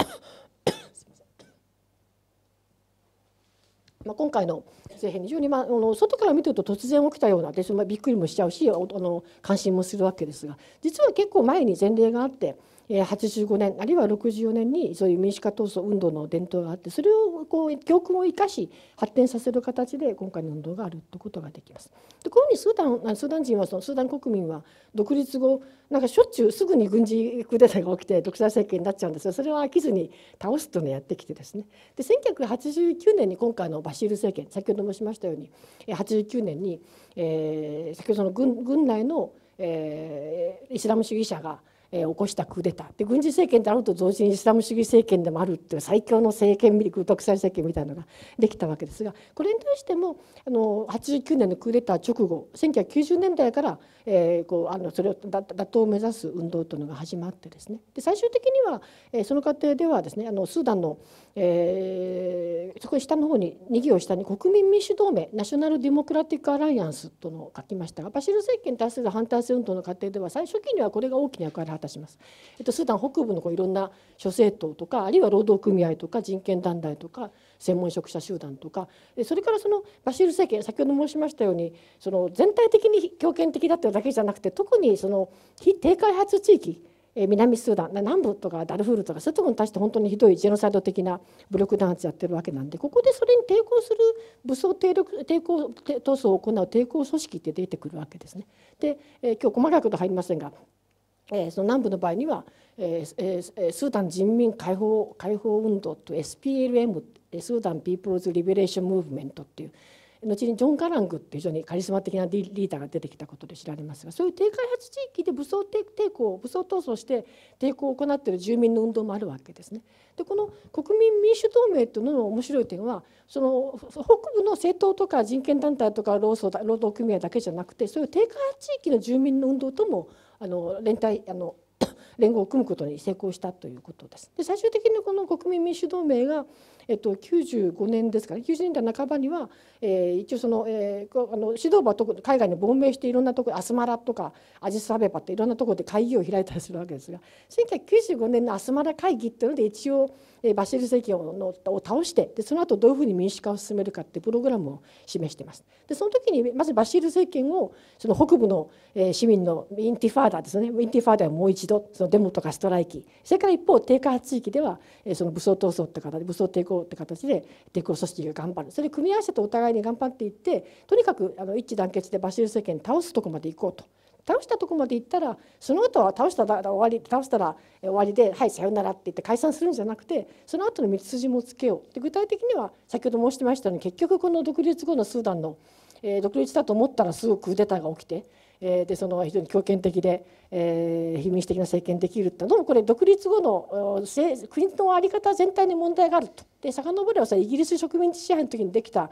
まあ、今回の政変非常に、まあ、あの外から見てると突然起きたような私もびっくりもしちゃうしあの関心もするわけですが実は結構前に前例があって85年あるいは64年にそういう民主化闘争運動の伝統があってそれをこう教訓を生かし発展させる形で今回の運動があるということができます。ところいうふうにスーダンスーダン人はそのスーダン国民は独立後なんかしょっちゅうすぐに軍事クーデターが起きて独裁政権になっちゃうんですがそれは飽きずに倒すというのをやってきてですねで1989年に今回のバシール政権先ほど申しましたように89年に、えー、先ほどの軍軍内の、えー、イスラム主義者がえー、起こしたクーデターで軍事政権であると同時にイスラム主義政権でもあるっていう最強の政権ミリク独裁政権みたいなのができたわけですがこれに対してもあの89年のクーデター直後1990年代から、えー、こうあのそれを打倒を目指す運動というのが始まってですねで最終的には、えー、その過程ではですねあのスーダンの、えー、そこ下の方に2行下に国民民主同盟ナショナル・ディモクラティック・アライアンスとのを書きましたがバシル政権に対する反体制運動の過程では最初期にはこれが大きな役割を果果たします。えっと、スーダン北部のこういろんな諸政党とかあるいは労働組合とか人権団体とか専門職者集団とかそれからそのバシール政権先ほど申しましたようにその全体的に強権的だっただけじゃなくて特にその非低開発地域南スーダン南部とかダルフールとかそういうところに対して本当にひどいジェノサイド的な武力弾圧やってるわけなんでここでそれに抵抗する武装抵力抵抗闘争を行う抵抗組織って出てくるわけですね。で今日細かいこと入りませんがえその南部の場合には、ええスーダン人民解放解放運動と SPLM スーダンピープルズ・リベレーション・ムーブメントっていう後にジョン・ガラングっていう非常にカリスマ的なリーダーが出てきたことで知られますがそういう低開発地域で武装抵抗武装闘争して抵抗を行っている住民の運動もあるわけですね。でこの国民民主同盟というのの面白い点はその北部の政党とか人権団体とか労働組合だけじゃなくてそういう低開発地域の住民の運動ともあの連帯あの 連合を組むことに成功したということです。で最終的にこの国民民主同盟が、えっと、95年ですから90年代半ばには、えー、一応その、えー、あの指導部は特海外に亡命していろんなところアスマラとかアジスアベバっていろんなところで会議を開いたりするわけですが1995年のアスマラ会議っていうので一応バシル政権を倒してでその後どういうふうに民主化を進めるかってプログラムを示していますでその時にまずバシル政権をその北部の市民のインティファーダですねインティファーダはもう一度そのデモとかストライキそれから一方低下発地域ではその武装闘争って形で武装抵抗って形で抵抗組織が頑張るそれ組み合わせてお互いに頑張っていってとにかくあの一致団結でバシル政権倒すとこまで行こうと。倒したとこまで行ったらその後は倒したら終わり倒したら終わりではいさよならって言って解散するんじゃなくてその後の道筋もつけようで具体的には先ほど申してましたように結局この独立後のスーダンの、えー、独立だと思ったらすぐクーデターが起きて、えー、でその非常に強権的で、えー、非民主的な政権できるってどうもこれ独立後の国の在り方全体に問題があると。で遡ればさイギリス植民地支配の時にできた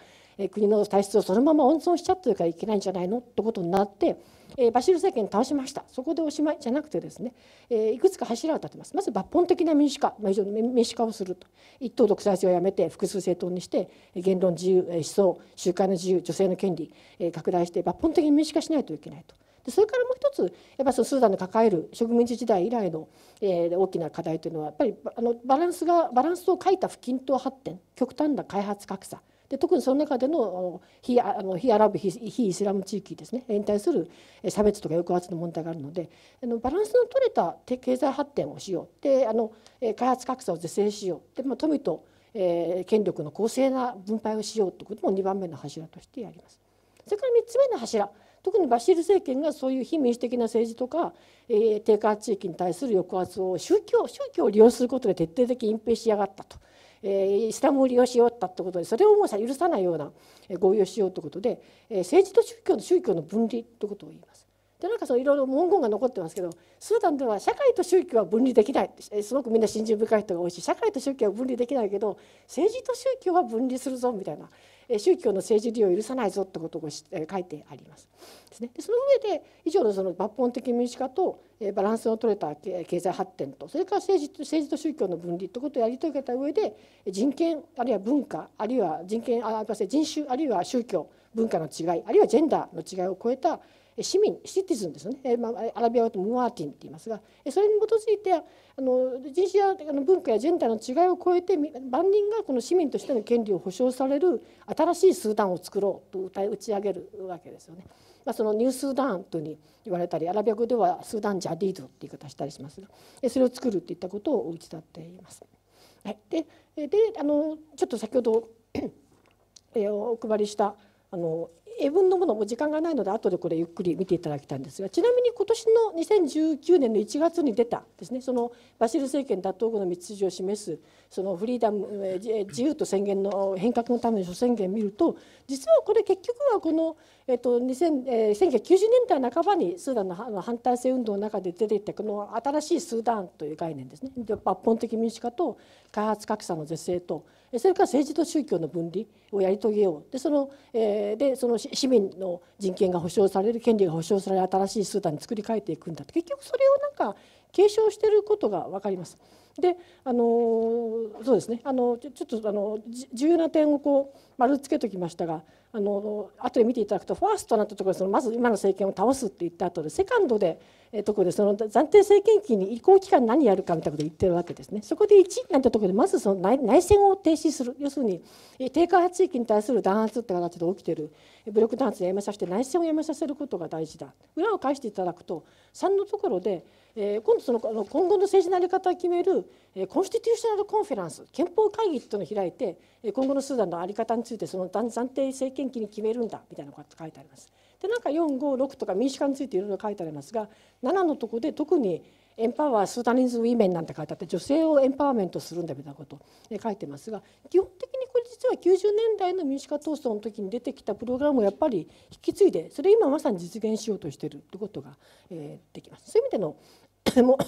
国の体質をそのまま温存しちゃってるからいけないんじゃないのってことになって。えバシル政権倒しましたそこでおしまいじゃなくてですね、えいくつか柱を立てますまず抜本的な民主化、まあ、非常に民主化をすると一党独裁制をやめて複数政党にして言論自由思想集会の自由女性の権利、え拡大して抜本的に民主化しないといけないと。でそれからもう一つやっぱそのスーダンの抱える植民地時代以来の、えー、大きな課題というのはやっぱりあのバランスがバランスを欠いた不均等発展極端な開発格差で特にその中での非あの非アラブ非イスラム地域ですねに対する差別とか抑圧の問題があるのであのバランスの取れた経済発展をしようであの開発格差を是正しようで、まあ、富と、えー、権力の公正な分配をしようということも2番目の柱としてやります。それから3つ目の柱特にバシール政権がそういう非民主的な政治とか、えー、低下地域に対する抑圧を宗教宗教を利用することで徹底的に隠蔽しやがったとイスラムりをしようったってことでそれをもう許さないような合意をしようってことで政治と宗教の宗教の分離ってことを言います。でなんかそういろいろ文言が残ってますけどスーダンでは社会と宗教は分離できないすごくみんな信心深い人が多いし社会と宗教は分離できないけど政治と宗教は分離するぞみたいな宗教の政治利用を許さないぞってことを書いてあります。ですね、でその上で以上のその抜本的民主化とバランスの取れた経済発展とそれから政治と政治と宗教の分離ということをやり遂げた上で人権あるいは文化あるいは人権あ人種あるいは宗教文化の違いあるいはジェンダーの違いを超えた市民シティズンですね、えまあ、アラビア語でムワーティンって言いますがそれに基づいてあの人種やあの文化やジェンダーの違いを超えて万人がこの市民としての権利を保障される新しいスーダンを作ろうと歌い打ち上げるわけですよね。まあ、そのニュースーダンというふうに言われたりアラビア語ではスーダンジャディードって言い方したりしますがそれを作るといったことを打ち立っています。はい、でであのちょっと先ほどえお配りしたあの英文のものも時間がないので後でこれゆっくり見ていただきたいんですがちなみに今年の2019年の1月に出たですねそのバシル政権打倒後の道筋を示すそのフリーダム自由と宣言の変革のための諸宣言を見ると実はこれ結局はこの、えっと、2000え1990年代半ばにスーダンの反体制運動の中で出ていたこの新しいスーダンという概念ですね抜本的民主化と開発格差の是正とそれから政治と宗教の分離をやり遂げようでその,、えー、でその市民の人権が保障される権利が保障される新しいスーダンに作り変えていくんだって結局それをなんか継承していることが分かります。であのそうですねあのちょっとあの重要な点をこう丸つけときましたがあの後で見ていただくとファーストなったところそのまず今の政権を倒すって言った後でセカンドでえところでその暫定政権期に移行期間何やるかみたいなことを言ってるわけですね。そこで1なんてところでまずその内内戦を停止する要するに低開発地域に対する弾圧って形で起きてる武力弾圧をやめさせて内戦をやめさせることが大事だ裏を返していただくと3のところで、えー、今度その今後の政治の在り方を決める、えコンスティテューショナルコンフェランス憲法会議というのを開いて今後のスーダンの在り方についてその暫定政権期に決めるんだみたいなことが書いてあります。でなんか456とか民主化についていろいろ書いてありますが7のとこで特にエンパワースーダニズ・ウィメンなんて書いてあって女性をエンパワーメントするんだみたいなこと書いてますが基本的にこれ実は90年代の民主化闘争の時に出てきたプログラムをやっぱり引き継いでそれ今まさに実現しようとしてるってことが、えー、できます。そういう意味での も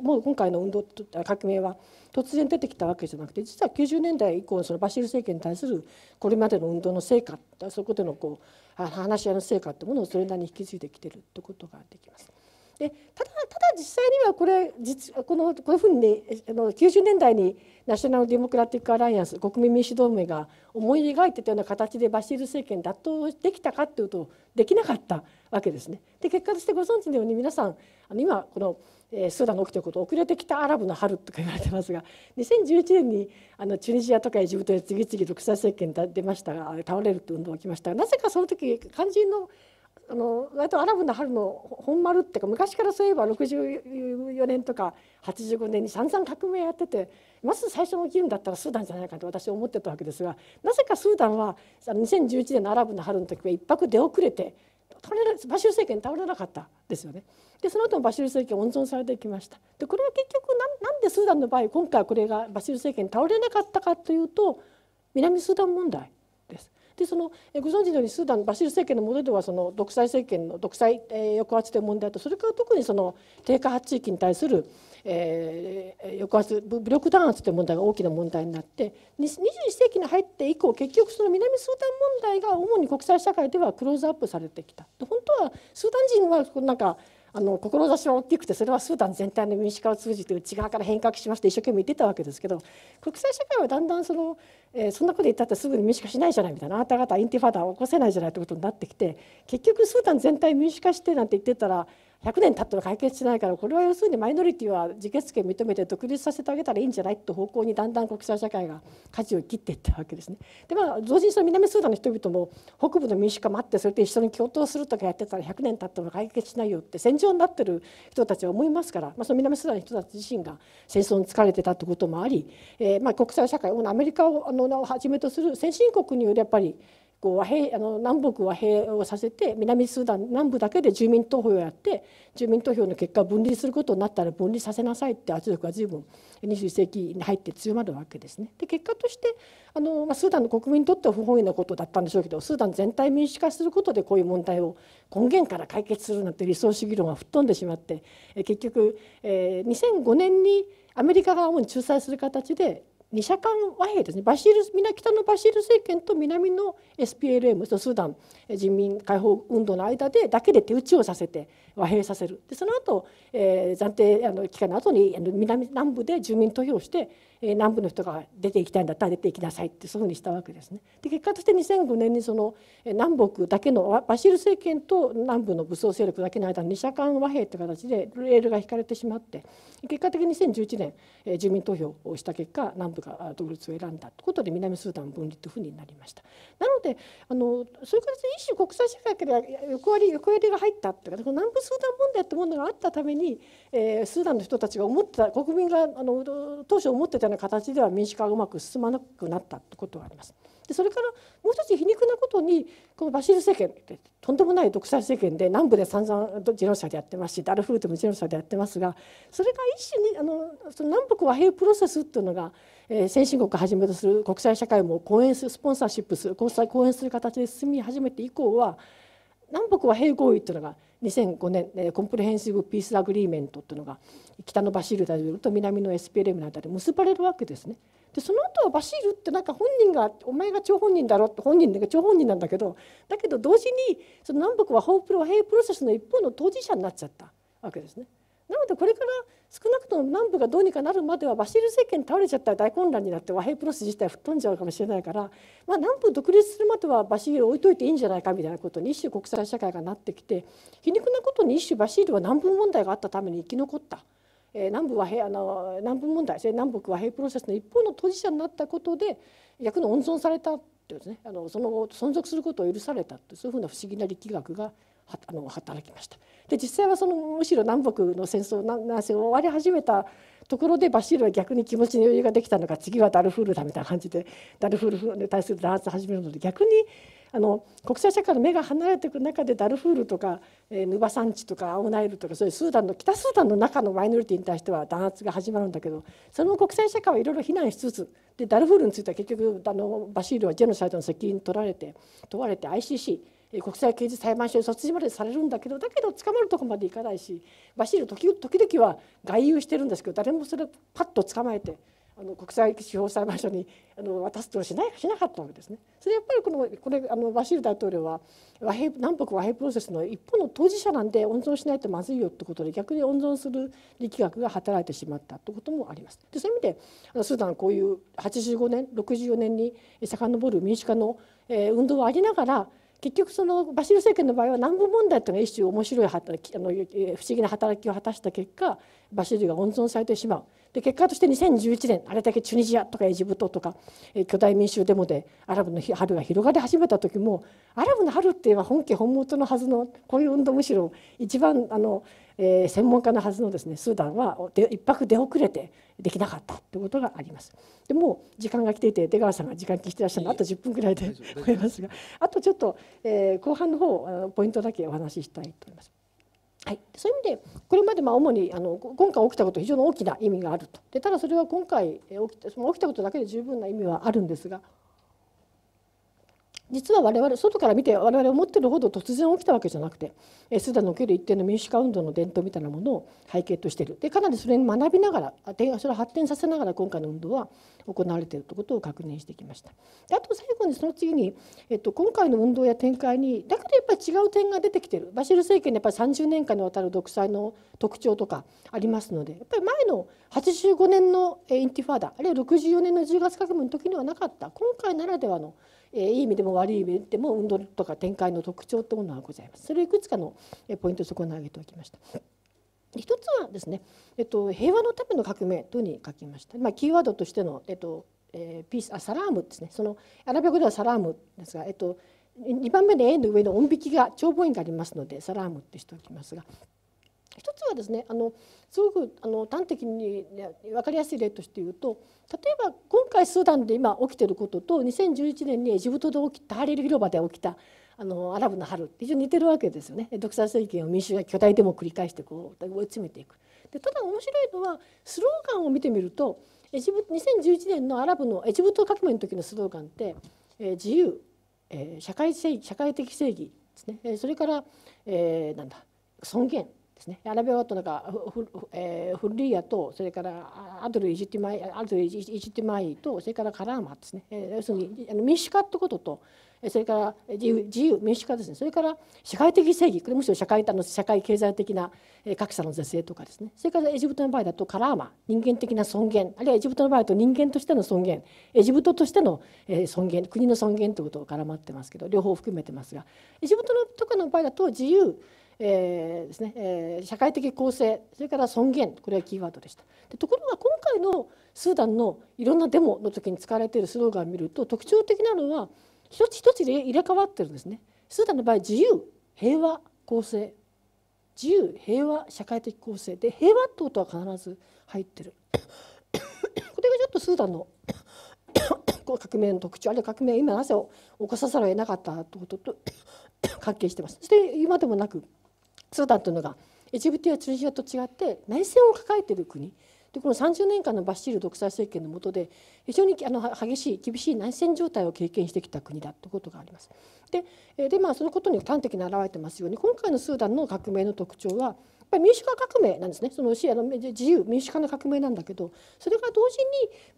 う もう今回の運動と革命は突然出てきたわけじゃなくて実は90年代以降そのバシル政権に対するこれまでの運動の成果そこでのこう話し合いの成果ってものをそれなりに引き継いできてるってことができます。でただただ実際にはこれ実このこういうふうにあの90年代にナショナル・デモクラティック・アライアンス国民民主同盟が思い描いてたような形でバシール政権打倒できたかっていうとできなかったわけですね。で結果としてご存知のように皆さんあの今このスーダンが起きていること遅れてきたアラブの春とか言われてますが2011年にあのチュニジアとかエジプトで次々独裁政権出ましたが倒れるという運動が起きましたがなぜかその時肝心のあの割とアラブの春の本丸っていうか昔からそういえば64年とか85年に散々革命やっててまず最初起きるんだったらスーダンじゃないかと私は思ってたわけですがなぜかスーダンは2011年のアラブの春の時は一泊出遅れてバシル政権倒れなかったですよね。でその後もバシル政権温存されてきましたでこれは結局なんでスーダンの場合今回これがバシル政権倒れなかったかというと南スーダン問題です。でそのご存知のようにスーダンバシル政権のもとではその独裁政権の独裁、えー、抑圧という問題とそれから特にその低下発地域に対する、えー、抑圧武力弾圧という問題が大きな問題になって21世紀に入って以降結局その南スーダン問題が主に国際社会ではクローズアップされてきた。本当はスーダン人はなんかあの志は大きくてそれはスーダン全体の民主化を通じて内側から変革しまして一生懸命言ってたわけですけど国際社会はだんだんその、えー、そんなこと言ったってすぐに民主化しないじゃないみたいなあなた方インティファダを起こせないじゃないってことになってきて結局スーダン全体民主化してなんて言ってたら100年経っても解決しないからこれは要するにマイノリティは自決権認めて独立させてあげたらいいんじゃないって方向にだんだん国際社会が舵を切っていったわけですね。でまあ同時にその南スーダンの人々も北部の民主化もあってそれと一緒に共闘するとかやってたら100年経っても解決しないよって戦場になってる人たちは思いますから、まあ、その南スーダンの人たち自身が戦争に疲れてたってこともあり、えー、まあ国際社会アメリカをあのをはじめとする先進国によるやっぱりう和平あの南北和平をさせて南スーダン南部だけで住民投票をやって住民投票の結果分離することになったら分離させなさいって圧力が随分21世紀に入って強まるわけですね。で結果としてあの、まあ、スーダンの国民にとっては不本意なことだったんでしょうけどスーダン全体民主化することでこういう問題を根源から解決するなんて理想主義論は吹っ飛んでしまって結局、えー、2005年にアメリカが主に仲裁する形で二者間和平ですねバシル北のバシール政権と南の SPLM スーダン人民解放運動の間でだけで手打ちをさせて和平させるでその後、えー、暫定あの期間の後に南南部で住民投票して、えー、南部の人が出ていきたいんだったら出ていきなさいってそういうふうにしたわけですね。で結果として2005年にその南北だけのバシール政権と南部の武装勢力だけの間の二者間和平という形でレールが引かれてしまって結果的に2011年、えー、住民投票をした結果南部が独立を選んだということで南スーダン分離というふうになりました。なのであのそういう形で一種国際社会から横割り横割りが入ったっていうか南部スーダン問題ってものがあったために、えー、スーダンの人たちが思ってた国民があの当初思ってたような形では民主化がうまく進まなくなったってことがあります。でそれからもう一つ皮肉なことにこのバシール政権ってとんでもない独裁政権で南部で散々ジェノでやってますしダルフーでもジロノでやってますがそれが一種にあのその南北和平プロセスっていうのが、えー、先進国をはじめとする国際社会も講演するスポンサーシップする国際講演する形で進み始めて以降は南北和平合意っていうのが2005年、えコンプレヘンシブ・ピース・アグリーメントというのが北のバシール大統領と南の SPLM の間で結ばれるわけですね。でその後はバシールってなんか本人がお前が張本人だろって本人が張本人なんだけどだけど同時にその南北はホープロ和平プロセスの一方の当事者になっちゃったわけですね。なのでこれから少なくとも南部がどうにかなるまではバシール政権倒れちゃったら大混乱になって和平プロセス自体吹っ飛んじゃうかもしれないから、まあ、南部独立するまではバシール置いといていいんじゃないかみたいなことに一種国際社会がなってきて皮肉なことに一種バシールは南部問題があったために生き残った。えー、南部和平あの南部問題南北和平プロセスの一方の当事者になったことで逆に温存されたというですねあのその後存続することを許されたというそういうふうな不思議な力学があの働きましたで実際はそのむしろ南北の戦争南西終わり始めたところでバシールは逆に気持ちの余裕ができたのか次はダルフールだみたいな感じで ダルフールに対する弾圧を始めるので逆にあの国際社会の目が離れていく中でダルフールとか、えー、ヌバ山地とか青ナイルとかそういうスーダンの北スーダンの中のマイノリティに対しては弾圧が始まるんだけどその国際社会はいろいろ非難しつつでダルフールについては結局あのバシールはジェノサイドの責任取られて問われて ICC 国際刑事裁判所に殺人までされるんだけどだけど捕まるとこまで行かないしバシール時々は外遊してるんですけど誰もそれをパッと捕まえてあの国際司法裁判所にあの渡すとしないしなかったわけですね。それやっぱりこのこれあのバシール大統領は和平南北和平プロセスの一方の当事者なんで温存しないとまずいよってことで逆に温存する力学が働いてしまったということもあります。でそういう意味であのスーダンこういう85年64年に遡る民主化のえ運動をありながら結局そのバシル政権の場合は南部問題というのが一種面白い働きあの不思議な働きを果たした結果バシルが温存されてしまうで結果として2011年あれだけチュニジアとかエジプトとか巨大民衆デモでアラブの春が広がり始めた時もアラブの春っていえばは本家本元のはずのこういう運動むしろ一番あのえー、専門家のはずのですねスーダンは一泊出遅れてできなかったということがあります。でもう時間が来ていて出川さんが時間切ってらっしゃるのあと10分ぐらいで終えますがあとちょっと、えー、後半の方ポイントだけお話ししたいと思います。はい、そういう意味でこれまでまあ主にあの今回起きたこと非常に大きな意味があるとでただそれは今回起きた起きたことだけで十分な意味はあるんですが実は我々外から見て我々思ってるほど突然起きたわけじゃなくてスーダンにおける一定の民主化運動の伝統みたいなものを背景としているでかなりそれに学びながらそれを発展させながら今回の運動は行われているということを確認してきましたであと最後にその次に、えっと、今回の運動や展開にだけどやっぱり違う点が出てきてるバシル政権でやっぱり30年間にわたる独裁の特徴とかありますのでやっぱり前の85年のインティファーダあるいは64年の10月革命の時にはなかった今回ならではのえいい意味でも悪い意味でも運動とか展開の特徴というものがございます。それいくつかのポイントそこに挙げておきました。一つはですね、えっと、平和のための革命というふうに書きました。まあ、キーワードとしての、えっとえー、ピースあサラームですねそのアラビア語ではサラームですが、えっと、2番目の円の上の音引きが長母音がありますのでサラームってしておきますが一つはですねあのすごくあの端的に分かりやすい例として言うと例えば今回スーダンで今起きていることと2011年にエジプトで起きたハリル広場で起きたあのアラブの春って非常に似てるわけですよね独裁政権を民主が巨大でも繰り返してこう追い詰めていく。でただ面白いのはスローガンを見てみるとエジプ2011年のアラブのエジプト革命の時のスローガンって、えー、自由、えー、社会正義社会的正義ですね、えそれから、えー、なんだ尊厳ですねアラビア語となんかフ,、えー、フリーとそれからアドル・イジティマイアドル・イジティマイとそれからカラーマですね、えー、要するにあの民主化ってこととそれから自由自由民主化ですねそれから社会的正義これむしろ社会の社会経済的な格差の是正とかですねそれからエジプトの場合だとカラーマ人間的な尊厳あるいはエジプトの場合だと人間としての尊厳エジプトとしての尊厳国の尊厳ということを絡まってますけど両方含めてますがエジプトのとかの場合だと自由えー、ですねえー、社会的公正それから尊厳これがキーワードでしたでところが今回のスーダンのいろんなデモの時に使われているスローガンを見ると特徴的なのは一つ一つで入れ替わってるんですねスーダンの場合自由平和公正自由平和社会的公正で平和ってことは必ず入ってるこれがちょっとスーダンの 革命の特徴あるいは革命今なぜ起こさざるを得なかったということと関係してます。そして今でもなくスーダンというのがエジプトやチュニジアと違って内戦を抱えている国でこの30年間のバシール独裁政権の下で非常にあの激しい厳しい内戦状態を経験してきた国だということがあります。でで、まあ、そのことに端的に表れてますように今回のスーダンの革命の特徴はやっぱり民主化革命なんですねその自由民主化の革命なんだけどそれが同時に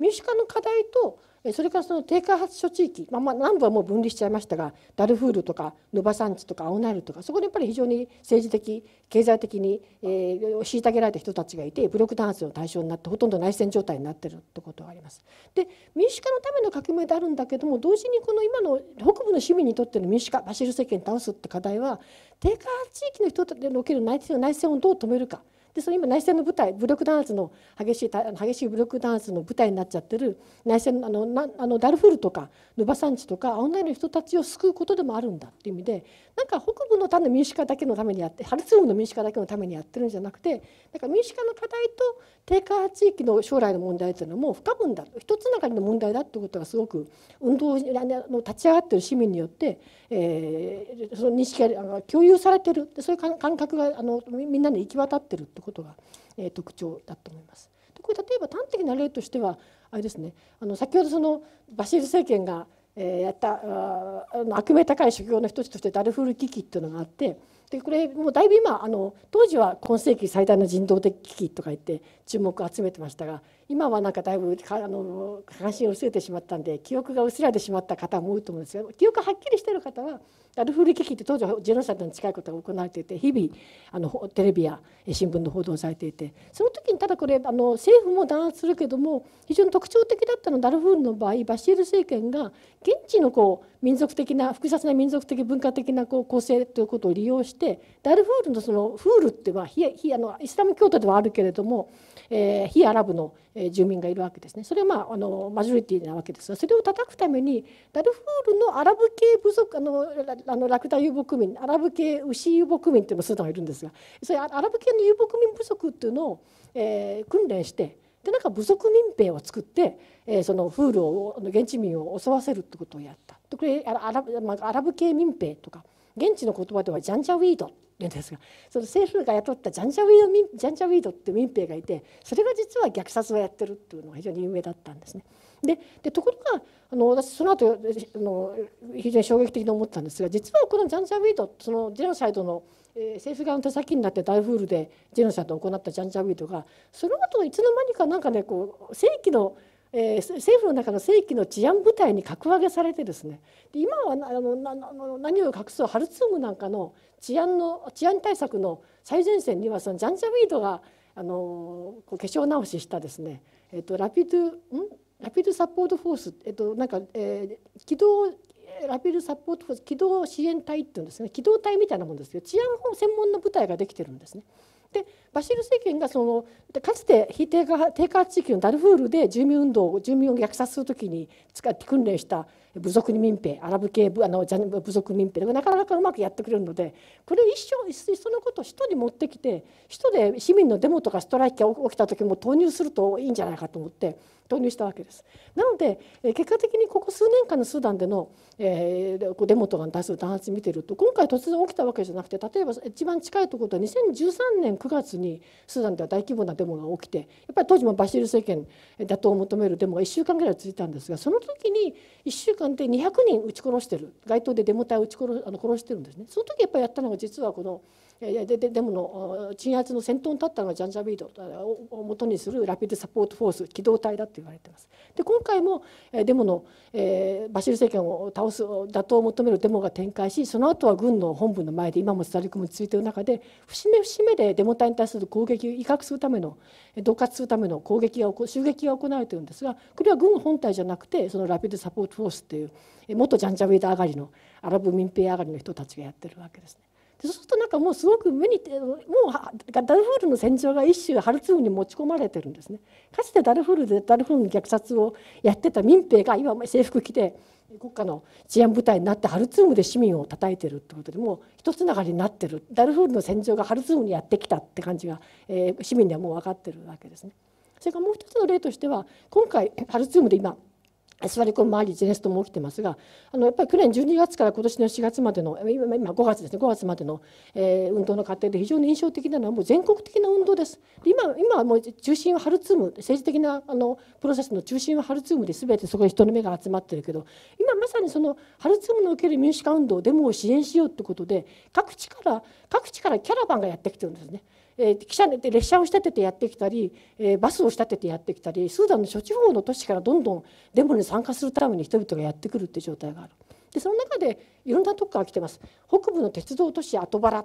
民主化の課題とそれからその低開発諸地域、まあ、まあ南部はもう分離しちゃいましたがダルフールとかノバンチとかアオナイルとかそこでやっぱり非常に政治的経済的に、えー、虐げられた人たちがいて武力弾圧の対象になってほとんど内戦状態になってるってことがあります。で民主化のための革命であるんだけども同時にこの今の北部の市民にとっての民主化バシル政権倒すって課題は低開発地域の人たちにおける内戦をどう止めるか。でその今内戦の舞台武力弾圧の激しい激しい武力弾圧の舞台になっちゃってる内戦あのなあのダルフールとかヌバサンチとか青森の人たちを救うことでもあるんだっていう意味でなんか北部の民主化だけのためにやってハルツームの民主化だけのためにやってるんじゃなくてなんか民主化の課題と低下地域の将来の問題というのも不可分だ一つながりの問題だってことがすごく運動の立ち上がってる市民によって、えー、その認識が共有されてるそういう感覚があのみんなに行き渡ってるってことが、えー、特徴だと思います。でこれ例えば端的な例としてはあれですねあの先ほどそのバシール政権が、えー、やったあの悪名高い職業の一つとしてダルフール危機っていうのがあってでこれもうだいぶ今あの当時は今世紀最大の人道的危機とか言って注目を集めてましたが今はなんかだいぶあの関心を薄れてしまったんで記憶が薄らてしまった方も多いと思うんですけど記憶がはっきりしてる方はダルフール危機って当時はジェノサイドに近いことが行われていて日々あのテレビや新聞の報道されていてその時にただこれあの政府も弾圧するけども非常に特徴的だったのはダルフールの場合バシール政権が現地のこう民族的な複雑な民族的文化的なこう構成ということを利用してダルフールのそのフールっては非あのイスラム教徒ではあるけれども、えー、非アラブの住民がいるわけですねそれはまああのマジョリティなわけですがそれを叩くためにダルフールのアラブ系部族あのあのラクダ遊牧民アラブ系牛遊牧民っていうのをスーダがいるんですがそれアラブ系の遊牧民部族っていうのを、えー、訓練してでなんか部族民兵を作って、えー、そのフールを現地民を襲わせるってことをやった。でこれアラブ系民兵とか現地の言葉ではジャンジャウィードっていうんですがその政府が雇ったジャンジャウィードジャンジャウィードって民兵がいてそれが実は虐殺をやってるっていうのが非常に有名だったんですね。ででところがあの私その後あの非常に衝撃的に思ったんですが実はこのジャンジャウィードそのジェノサイドのえー、政府側の手先になって大フールでジェノサイドを行ったジャンジャウィードがその後いつの間にかなんかねこう正規のえー、政府の中の正規の治安部隊に格上げされてですねで今はあのなあの何を隠そうハルツームなんかの治安の治安対策の最前線にはそのジャンジャウィードがあのこう化粧直ししたですね、えっと、ラピドゥんラピドサポートフォース、えっと、なんか、えー、機動ラピルサポートフォース機動支援隊っていうんですね機動隊みたいなもんですけど治安専門の部隊ができてるんですね。でバシル政権がそのかつて非低下低下地域のダルフールで住民運動を住民を虐殺するときに使って訓練した部族民兵アラブ系あの部族民兵がなかなかうまくやってくれるのでこれ一生そのことを人に持ってきて人で市民のデモとかストライキが起きた時も投入するといいんじゃないかと思って。導入したわけです。なので、え結果的にここ数年間のスーダンでの、えデモとかに対する弾圧見てると今回突然起きたわけじゃなくて例えば一番近いところは2013年9月にスーダンでは大規模なデモが起きてやっぱり当時もバシール政権打倒を求めるデモが1週間ぐらい続いたんですがその時に1週間で200人撃ち殺してる街頭でデモ隊を撃ち殺あの殺してるんですね。その時やっぱりやったのが実はこのででデモの鎮圧の先頭に立ったのがジャンジャビードを元にするラピッド・サポート・フォース機動隊だと言われています。で今回もデモの、えー、バシル政権を倒す打倒を求めるデモが展開しその後は軍の本部の前で今も座り組みに続いている中で節目節目でデモ隊に対する攻撃を威嚇するための恫喝するための攻撃が襲撃が行われているんですがこれは軍本体じゃなくてそのラピッド・サポート・フォースという元ジャンジャビード上がりのアラブ民兵上がりの人たちがやってるわけですね。そうするとなんかもうすごく目にもうダルフールの戦場が一種ハルツームに持ち込まれてるんですねかつてダルフールでダルフールの虐殺をやってた民兵が今制服着て国家の治安部隊になってハルツームで市民を叩いてるってことでもう一つながりになってるダルフールの戦場がハルツームにやってきたって感じが、えー、市民ではもう分かってるわけですね。それからもう一つの例としては今回ハルツームで今座り込む周り事ストも起きてますがあのやっぱり去年12月から今年の4月までの今今5月ですね5月までの、えー、運動の過程で非常に印象的なのはもう全国的な運動です今今はもう中心はハルツーム政治的なあのプロセスの中心はハルツームで全てそこに人の目が集まってるけど今まさにそのハルツームの受ける民主化運動デモを支援しようってことで各地から各地からキャラバンがやってきてるんですね。えー、汽車で列車を仕立ててやってきたり、えー、バスを仕立ててやってきたりスーダンの諸地方の都市からどんどんデモに参加するために人々がやってくるっていう状態がある。でその中でいろんなとこから来てます北部の鉄道都市アト後原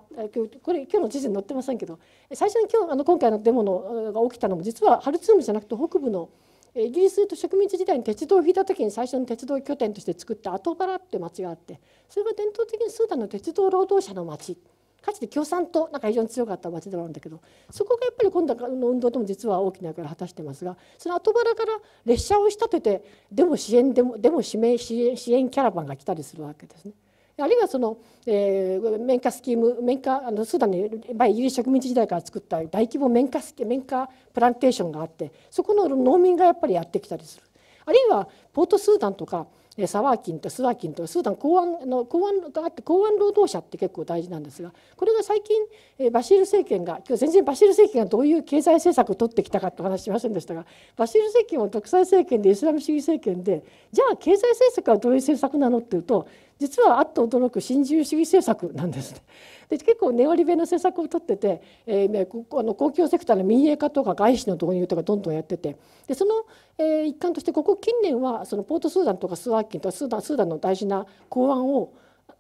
これ今日の地図に載ってませんけど最初に今日あの今回のデモのが起きたのも実はハルツームじゃなくて北部のイギリスと植民地時代に鉄道を引いた時に最初の鉄道拠点として作ったアトバラって町があってそれが伝統的にスーダンの鉄道労働者の町。かつて共産党なんか非常に強かった町でもあるんだけどそこがやっぱり今度の運動でも実は大きな役割を果たしてますがその後腹から列車を仕立ててでも支援でもでも支援支援キャラバンが来たりするわけですね。あるいはその、えー、綿花スキーム綿花あのスーダンに前イギリス植民地時代から作った大規模綿花スキ綿花プランテーションがあってそこの農民がやっぱりやってきたりするあるいはポートスーダンとかサワーンとスワーンとスーダン公安の公安があって公安労働者って結構大事なんですがこれが最近バシール政権が今日全然バシール政権がどういう経済政策を取ってきたかってお話しませんでしたがバシール政権は独裁政権でイスラム主義政権でじゃあ経済政策はどういう政策なのっていうと実はあっと驚く新自由主義政策なんですね。で結構ネオリベの政策を取ってて、えー、あの公共セクターの民営化とか外資の導入とかどんどんやっててでその、えー、一環としてここ近年はそのポートスーダンとかスワーキンとかスーダンスーダンの大事な港湾を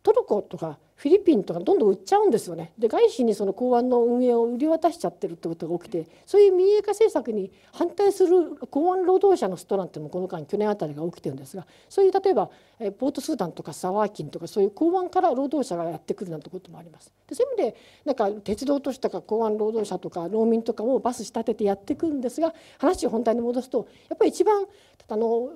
トルコとかフィリピンとかどんどん売っちゃうんですよねで外資にその港湾の運営を売り渡しちゃってるってことが起きてそういう民営化政策に反対する港湾労働者のストなんていうもこの間去年あたりが起きてるんですがそういう例えばポートスーダンとかサワーキンとかそういう港湾から労働者がやってくるなんてこともあります。でそういう意味でなんか鉄道都市とか港湾労働者とか農民とかをバス仕立ててやってくるんですが話を本題に戻すとやっぱり一番あの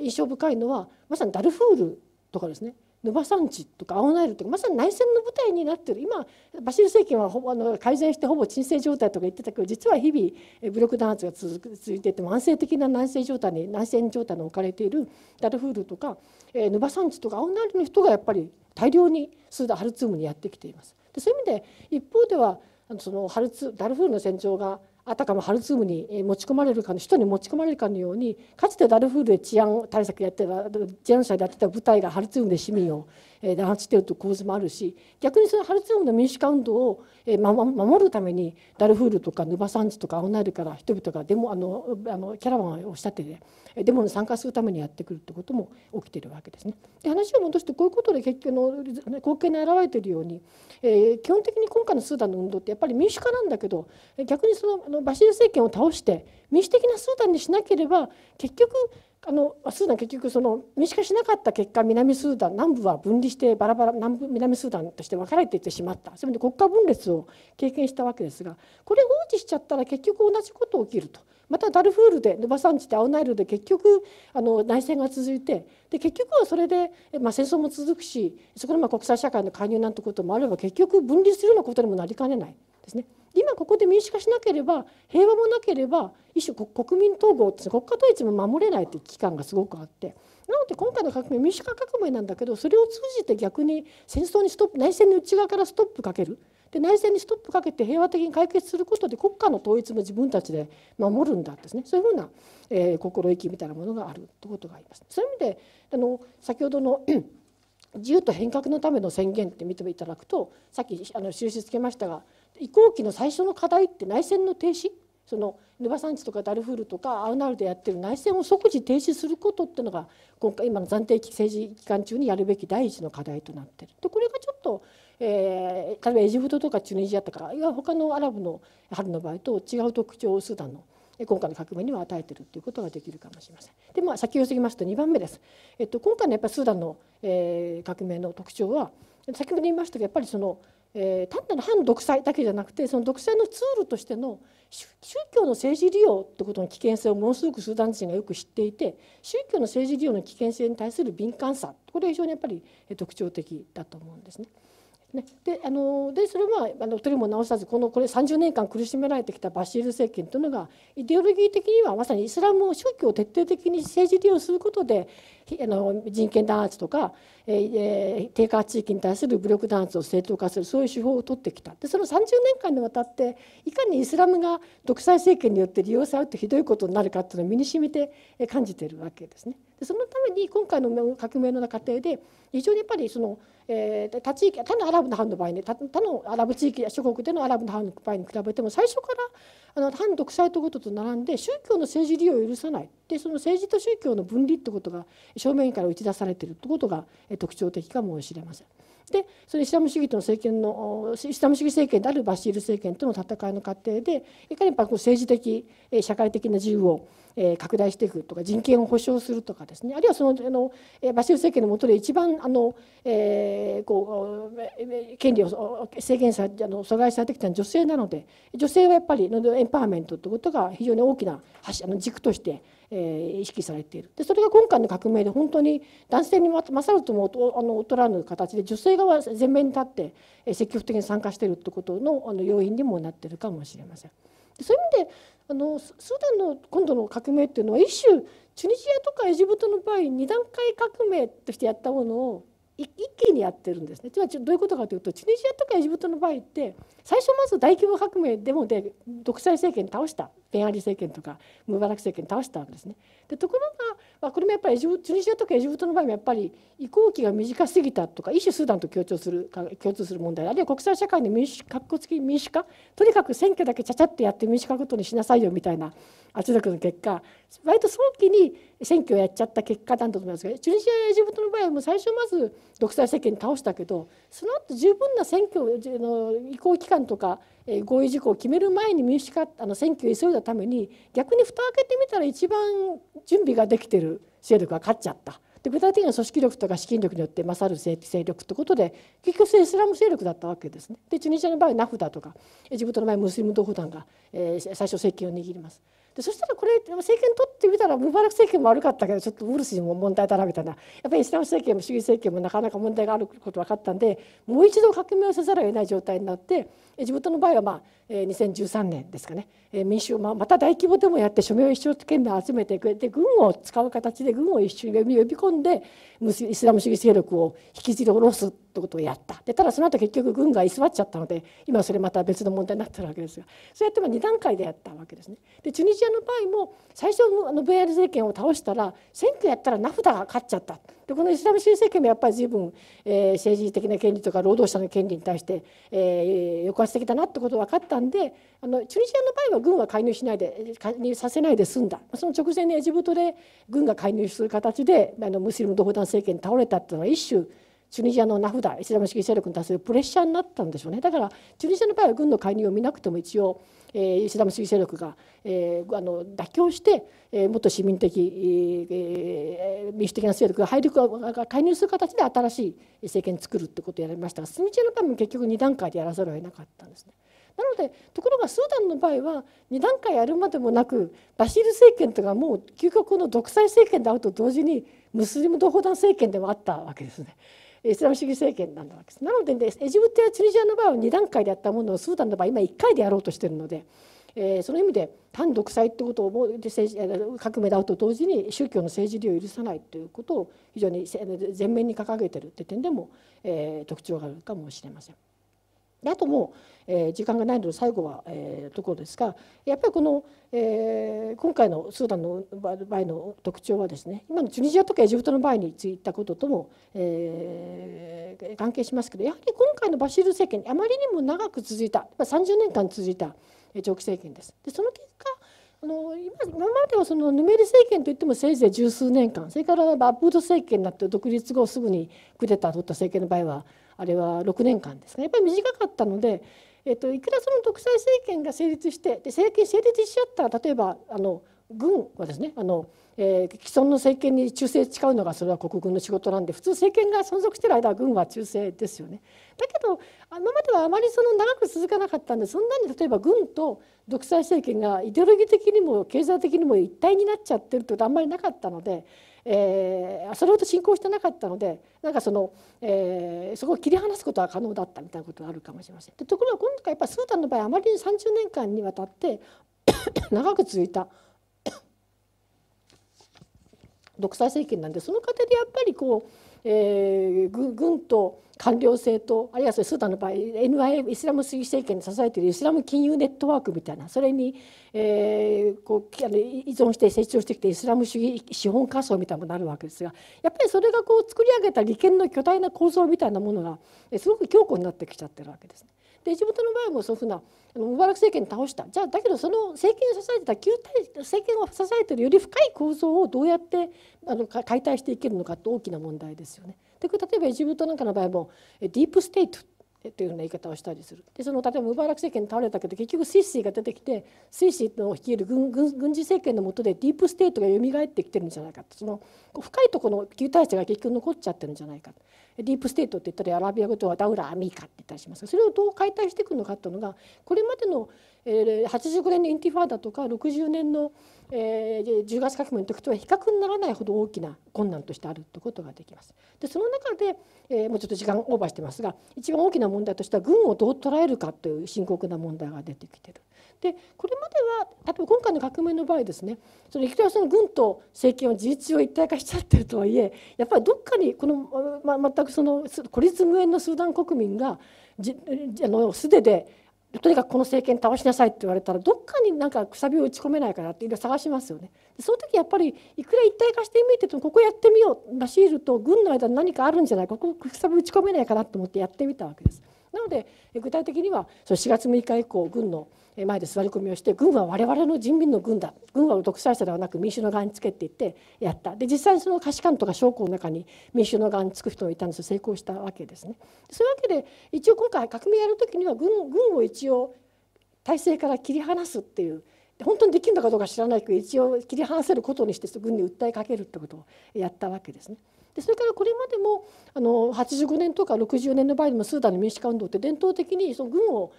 印象深いのはまさにダルフールとかですねノ野サンチとか青ナイルとかまさに内戦の舞台になってる今バシル政権はほぼあの改善してほぼ鎮静状態とか言ってたけど実は日々武力弾圧が続く続いていて慢性的な内戦状態に内戦状態に置かれているダルフールとか、えー、ヌバンチとか青ナイルの人がやっぱり大量にスーダハルツームにやってきています。でそういう意味で一方ではそのハルツダルフールの戦場があたかもハルツームに持ち込まれるかの人に持ち込まれるかのようにかつてダルフールで治安対策やってた治安者でやってた部隊がハルツームで市民を弾圧しているという構図もあるし逆にそのハルツームの民主化運動を守るためにダルフールとかヌバサンチとかアオナイルから人々がデモあのあのキャラバンを仕立ててデモに参加するためにやってくるということも起きているわけですね。で話を戻してこういうことで結局の貢献に表れているように、え基本的に今回のスーダンの運動ってやっぱり民主化なんだけど逆にそのあのバシル政権を倒して民主的なスーダンにしなければ結局あのスーダン結局その民主化しなかった結果南スーダン南部は分離してバラバラ南部南スーダンとして分かれていってしまったそれで国家分裂を経験したわけですがこれ放置しちゃったら結局同じこと起きるとまたダルフールでヌバサンチでウナイルで結局あの内戦が続いてで結局はそれで、まあ、戦争も続くしそこでまあ国際社会の介入なんてこともあれば結局分離するようなことにもなりかねないですね。今ここで民主化しなければ平和もなければ一種国民統合って国家統一も守れないいう危機感がすごくあってなので今回の革命民主化革命なんだけどそれを通じて逆に戦争にストップ内戦の内側からストップかけるで内戦にストップかけて平和的に解決することで国家の統一も自分たちで守るんだですねそういうふうな、えー、心意気みたいなものがあるということがあります。そういう意味であの先ほどの 自由と変革のための宣言って見ていただくとさっきあの印つけましたが移行期の最初の課題って内戦の停止そのヌバサンチとかダルフールとかアウナルでやってる内戦を即時停止することっていうのが今回今の暫定政治期間中にやるべき第一の課題となってる。でこれがちょっと、えー、例えばエジプトとかチュニジアとかいわゆる他のアラブの春の場合と違う特徴をスーダンの今回の革命には与えてるっていうことができるかもしれません。でまあ先を過ぎますと2番目です。えっと、今回のやっぱスーダンの、えー、革命の特徴は先ほど言いましたがやっぱりそのえー、単なる反独裁だけじゃなくてその独裁のツールとしての宗教の政治利用ってことの危険性をものすごくスーダン人がよく知っていて宗教の政治利用の危険性に対する敏感さこれは非常にやっぱり特徴的だと思うんですね。ね、であのでそれはあの取りも直さずこのこれ30年間苦しめられてきたバシール政権というのがイデオロギー的にはまさにイスラムを宗教を徹底的に政治利用することであの人権弾圧とか、えー、低下地域に対する武力弾圧を正当化するそういう手法を取ってきたでその30年間にわたっていかにイスラムが独裁政権によって利用されるとひどいことになるかっていうのを身にしみて感じているわけですね。でそのために今回の革命の過程で非常にやっぱりその、えー、他地域他のアラブの班の場合ね他のアラブ地域や諸国でのアラブの班の場合に比べても最初からあの反独裁ということと並んで宗教の政治利用を許さないでその政治と宗教の分離ってことが正面から打ち出されているってことが特徴的かもしれません。でそれイスラム主義との政権のイスラム主義政権であるバシール政権との戦いの過程でいかにやっぱこう政治的社会的な自由をえ拡大していくとか人権を保障するとかですねあるいはそのあのバシル政権の下で一番あの、えー、こう権利を制限されあの阻害されてきたのは女性なので女性はやっぱりエンパワーメントということが非常に大きなあの軸としてえ意識されているでそれが今回の革命で本当に男性に勝るともあの劣らぬ形で女性側前面に立って積極的に参加しているということのあの要因にもなっているかもしれません。そういう意味であのスーダンの今度の革命っていうのは一種チュニジアとかエジプトの場合2段階革命としてやったものを一気にやってるんですね。つまりどういうことかというとチュニジアとかエジプトの場合って最初まず大規模革命デモで独裁政権倒したベンアリ政権とかムバラク政権倒したんですね。でところが、まあ、これもやっぱりチュニジアとかエジプトの場合もやっぱり移行期が短すぎたとか一種スーダンと共通する共通する問題あるいは国際社会の民主かっこき民主化とにかく選挙だけちゃちゃってやって民主化ごとにしなさいよみたいな圧力の結果割と早期に選挙をやっちゃった結果なんだと思いますがチュニジアやエジプトの場合はもう最初まず独裁政権に倒したけどその後十分な選挙の移行期間とか合意事項を決める前に民主化あの選挙を急いだために逆に蓋を開けてみたら一番準備ができてる勢力が勝っちゃった。で具体的には組織力とか資金力によって勝る勢力ということで結局イスラム勢力だったわけですね。でチュニジアの場合ナフダとかエジプトの場合ムスリム同胞団が、えー、最初政権を握ります。でそしたらこれ政権取ってみたらムバラク政権も悪かったけどちょっとウルス人も問題だなみたいなやっぱりイスラム政権も主義政権もなかなか問題があること分かったんでもう一度革命をせざるを得ない状態になって地元の場合は、まあ、2013年ですかね民衆をまた大規模でもやって署名を一生懸命集めてくれて軍を使う形で軍を一緒に呼び込んでイスラム主義勢力を引きずり下ろすってことをやったでただその後結局軍が居座っちゃったので今それまた別の問題になってるわけですがそうやって2段階でやったわけですね。でチュニジアの場合も最初あの VR 政権を倒したら選挙やったら名札が勝っちゃった。でこのイスラム新政権もやっぱり随分、えー、政治的な権利とか労働者の権利に対して、えー、抑圧的だなってことが分かったんであのチュニジアの場合は軍は介入しないで介入させないで済んだその直前にエジプトで軍が介入する形であのムスリム同胞団政権に倒れたっていうのは一種チュニジアの名札イスラム主義勢力に対するプレッシャーになったんでしょうねだからチュニジアの場合は軍の介入を見なくても一応イスラム主義勢力があの妥協してもっと市民的民主的な勢力が入り介入する形で新しい政権を作るってことをやりましたがスミチェの場合も結局2段階でやらざるを得なかったんですね。なのでところがスーダンの場合は2段階やるまでもなくバシール政権というのはもう究極の独裁政権であると同時にムスリム同胞団政権でもあったわけですね。イスラム主義政権なんだわけです。なので、ね、エジプトやチュニジアの場合は2段階でやったものをスーダンの場合今1回でやろうとしてるので。えー、その意味で単独裁ということをも革命だと同時に宗教の政治利用を許さないということを非常に前面に掲げているという点でも、えー、特徴があるかもしれません。あともうえー、時間がないので最後は、えー、ところですがやっぱりこの、えー、今回のスーダンの場合の特徴はですね今のチュニジアとかエジプトの場合についたこととも、えー、関係しますけどやはり今回のバシール政権あまりにも長く続いた30年間続いた長期政権です。でその結果あの今今まではそのヌメリ政権といってもせいぜい十数年間それからアップード政権になって独立後すぐにクーデターを取った政権の場合はあれは6年間ですが、ね、やっぱり短かったのでえっと、いくらその独裁政権が成立してで政権成立しちゃったら例えばあの軍はですねあの、えー、既存の政権に忠誠誓うのがそれは国軍の仕事なんで普通政権が存続してる間は軍は忠誠ですよね。だけど今まではあまりその長く続かなかったんでそんなに例えば軍と独裁政権がイデオロギー的にも経済的にも一体になっちゃってるってことはあんまりなかったのでえー、それほど進行してなかったのでなんかその、えー、そこを切り離すことは可能だったみたいなことがあるかもしれません。でところが今回やっぱスーダンの場合あまりに30年間にわたって 長く続いた 独裁政権なんでその過程でやっぱりこう、えー、軍と官僚制とあるいはそれスーダンの場合 NIA イスラム主義政権に支えているイスラム金融ネットワークみたいなそれに、えー、こうあの依存して成長してきてイスラム主義資本仮想みたいなものになるわけですがやっぱりそれがこう作り上げた利権の巨大な構造みたいなものがすごく強固になってきちゃってるわけです、ね。で地元の場合もそういうふうなムバラク政権倒したじゃあだけどその政権を支えてた旧体政権を支えてるより深い構造をどうやってあの解体していけるのかって大きな問題ですよね。でこれ例えばエジプトなんかの場合もディープステートというふうな言い方をしたりするでその例えばムバラク政権倒れたけど結局スイシーが出てきてスイシーの率いる軍軍事政権の下でディープステートが蘇ってきてるんじゃないかその深いところの旧体制が結局残っちゃってるんじゃないかディープステートって言ったりアラビア語ではダウラ・アミーカって言ったりしますがそれをどう解体していくのかっていうのがこれまでのえ8 5年のインティファーダとか60年の、え10月革命の時とは比較にならないほど大きな困難としてあるということができます。でその中で、えもうちょっと時間オーバーしてますが一番大きな問題としては軍をどう捉えるかという深刻な問題が出てきてる。でこれまでは例えば今回の革命の場合ですねそのいきなりその軍と政権を事実上一体化しちゃってるとはいえやっぱりどっかにこの、ま、全くその孤立無援のスーダン国民がじあの素手でとにかくこの政権倒しなさいって言われたらどっかになんかくさびを打ち込めないかなっていろいろ探しますよね。でその時やっぱりいくら一体化してみててもここやってみようらしいると軍の間に何かあるんじゃないここくさび打ち込めないかなと思ってやってみたわけです。なので具体的にはその4月6日以降軍の前で座り込みをして軍は我々の人民の軍だ軍は独裁者ではなく民衆の側につけって言ってやったで実際にその可視官とか将校の中に民衆の側につく人がいたんですよ成功したわけですね。そういうわけで一応今回革命やる時には軍軍を一応体制から切り離すっていう本当にできるのかどうか知らないけど一応切り離せることにして軍に訴えかけるってことをやったわけですね。でそれからこれまでもあの85年とか60年の場合でもスーダンの民主化運動って伝統的にその軍を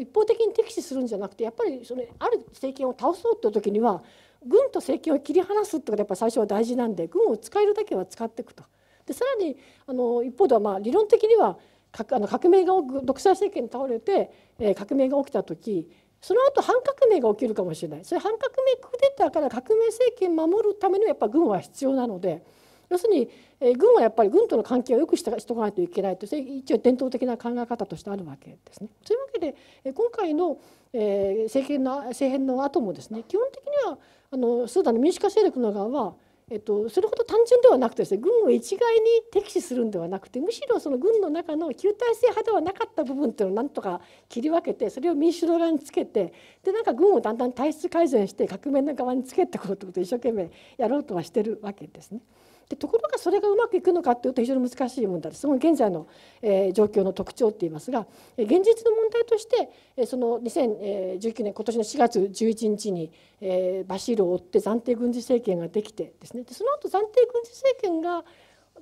一方的に敵視するんじゃなくてやっぱりそのある政権を倒そうという時には軍と政権を切り離すってことがやっぱ最初は大事なんで軍を使えるだけは使っていくと。でさらにあの一方ではまあ理論的にはあの革命が独裁政権に倒れて、え革命が起きた時その後反革命が起きるかもしれないそれ反革命クーデターから革命政権守るためのやっぱ軍は必要なので。要するに、えー、軍はやっぱり軍との関係を良くしてしとかないといけないという一応伝統的な考え方としてあるわけですね。というわけで、えー、今回の、えー、政権の政変の後もですね基本的にはあのスーダンの民主化勢力の側はえっと、それほど単純ではなくてですね軍を一概に敵視するんではなくてむしろその軍の中の旧体制派ではなかった部分っていうのをなんとか切り分けてそれを民主党側につけてでなんか軍をだんだん体質改善して革命の側につけてこうってことを一生懸命やろうとはしてるわけですね。でところがそれがうまくいくのかっていうと非常に難しい問題です現在の、えー、状況の特徴っていいますが現実の問題として、えー、その2019年今年の4月11日に、えー、バシールを追って暫定軍事政権ができてですねでその後暫定軍事政権が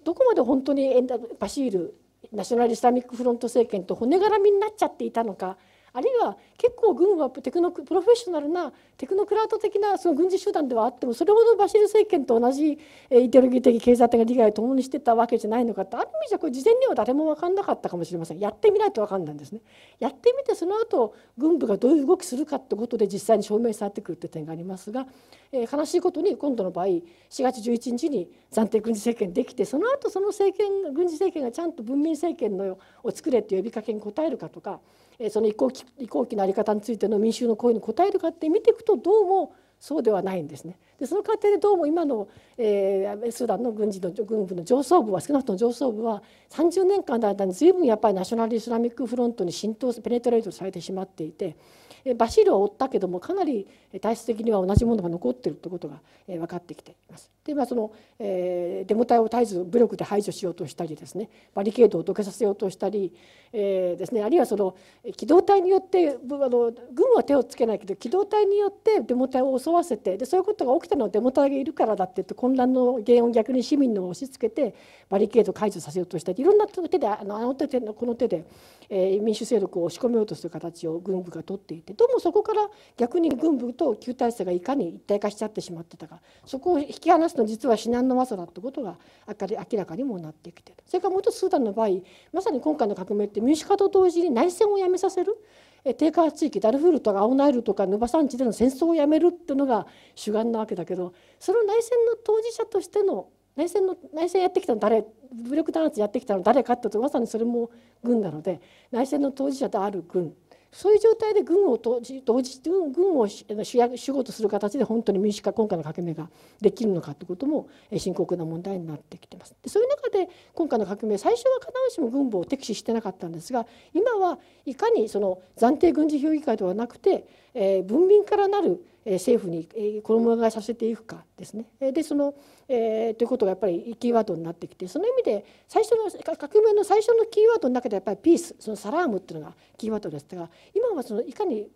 どこまで本当にバシールナショナル・イスラミック・フロント政権と骨絡みになっちゃっていたのかあるいは結構軍はテクノプロフェッショナルなテクノクラート的なその軍事集団ではあってもそれほどバシル政権と同じイデオロギー的経済的利害を共にしてたわけじゃないのかってある意味じゃこれ事前には誰も分かんなかったかもしれませんやってみないと分かんないんですね。やってみてその後軍部がどういう動きするかってことで実際に証明されてくるって点がありますが、えー、悲しいことに今度の場合4月11日に暫定軍事政権できてその後その政権軍事政権がちゃんと文民政権のを作れって呼びかけに応えるかとか。その移行期移行期の在り方についての民衆の声に応えるかって見ていくとどうもそうではないんですね。でその過程でどうも今の、えー、スーダンの軍事の軍部の上層部は少なくとも上層部は30年間の間に随分やっぱりナショナル・イスラミック・フロントに浸透ペネトレートされてしまっていてバシールを追ったけどもかなり体質的には同じものが残ってるってことが分かってきています。でまあその、えデモ隊を絶えず武力で排除しようとしたりですねバリケードをどけさせようとしたり、えー、ですねあるいはその機動隊によってあの軍は手をつけないけど機動隊によってデモ隊を襲わせてでそういうことが起きたのはデモ隊がいるからだってって混乱の原因を逆に市民の押し付けてバリケード解除させようとしたりいろんな手であのあの手この手でえ民主勢力を押し込めようとする形を軍部が取っていてどうもそこから逆に軍部と旧体制がいかに一体化しちゃってしまってたかそこを引き離すの実は至難の技だってことが明らかにもなってきてそれからもう一つスーダンの場合まさに今回の革命って民主化と同時に内戦をやめさせる低下地域ダルフールとか青ナイルとかヌバ山地での戦争をやめるっていうのが主眼なわけだけどその内戦の当事者としての内戦の内戦やってきたの誰武力弾圧やってきたの誰かってとまさにそれも軍なので内戦の当事者である軍そういう状態で軍を当時当時軍を主役主語とする形で本当に民主化今回の革命ができるのかということも深刻な問題になってきてます。でそういう中で今回の革命最初は必ずしも軍部を敵視してなかったんですが今はいかにその暫定軍事評議会ではなくてえ文民からなる政府に衣替えさせていくかですね。でその、えー、ということがやっぱりキーワードになってきてその意味で最初の革命の最初のキーワードの中でやっぱりピースそのサラームっていうのがキーワードでしたが今はそのいかに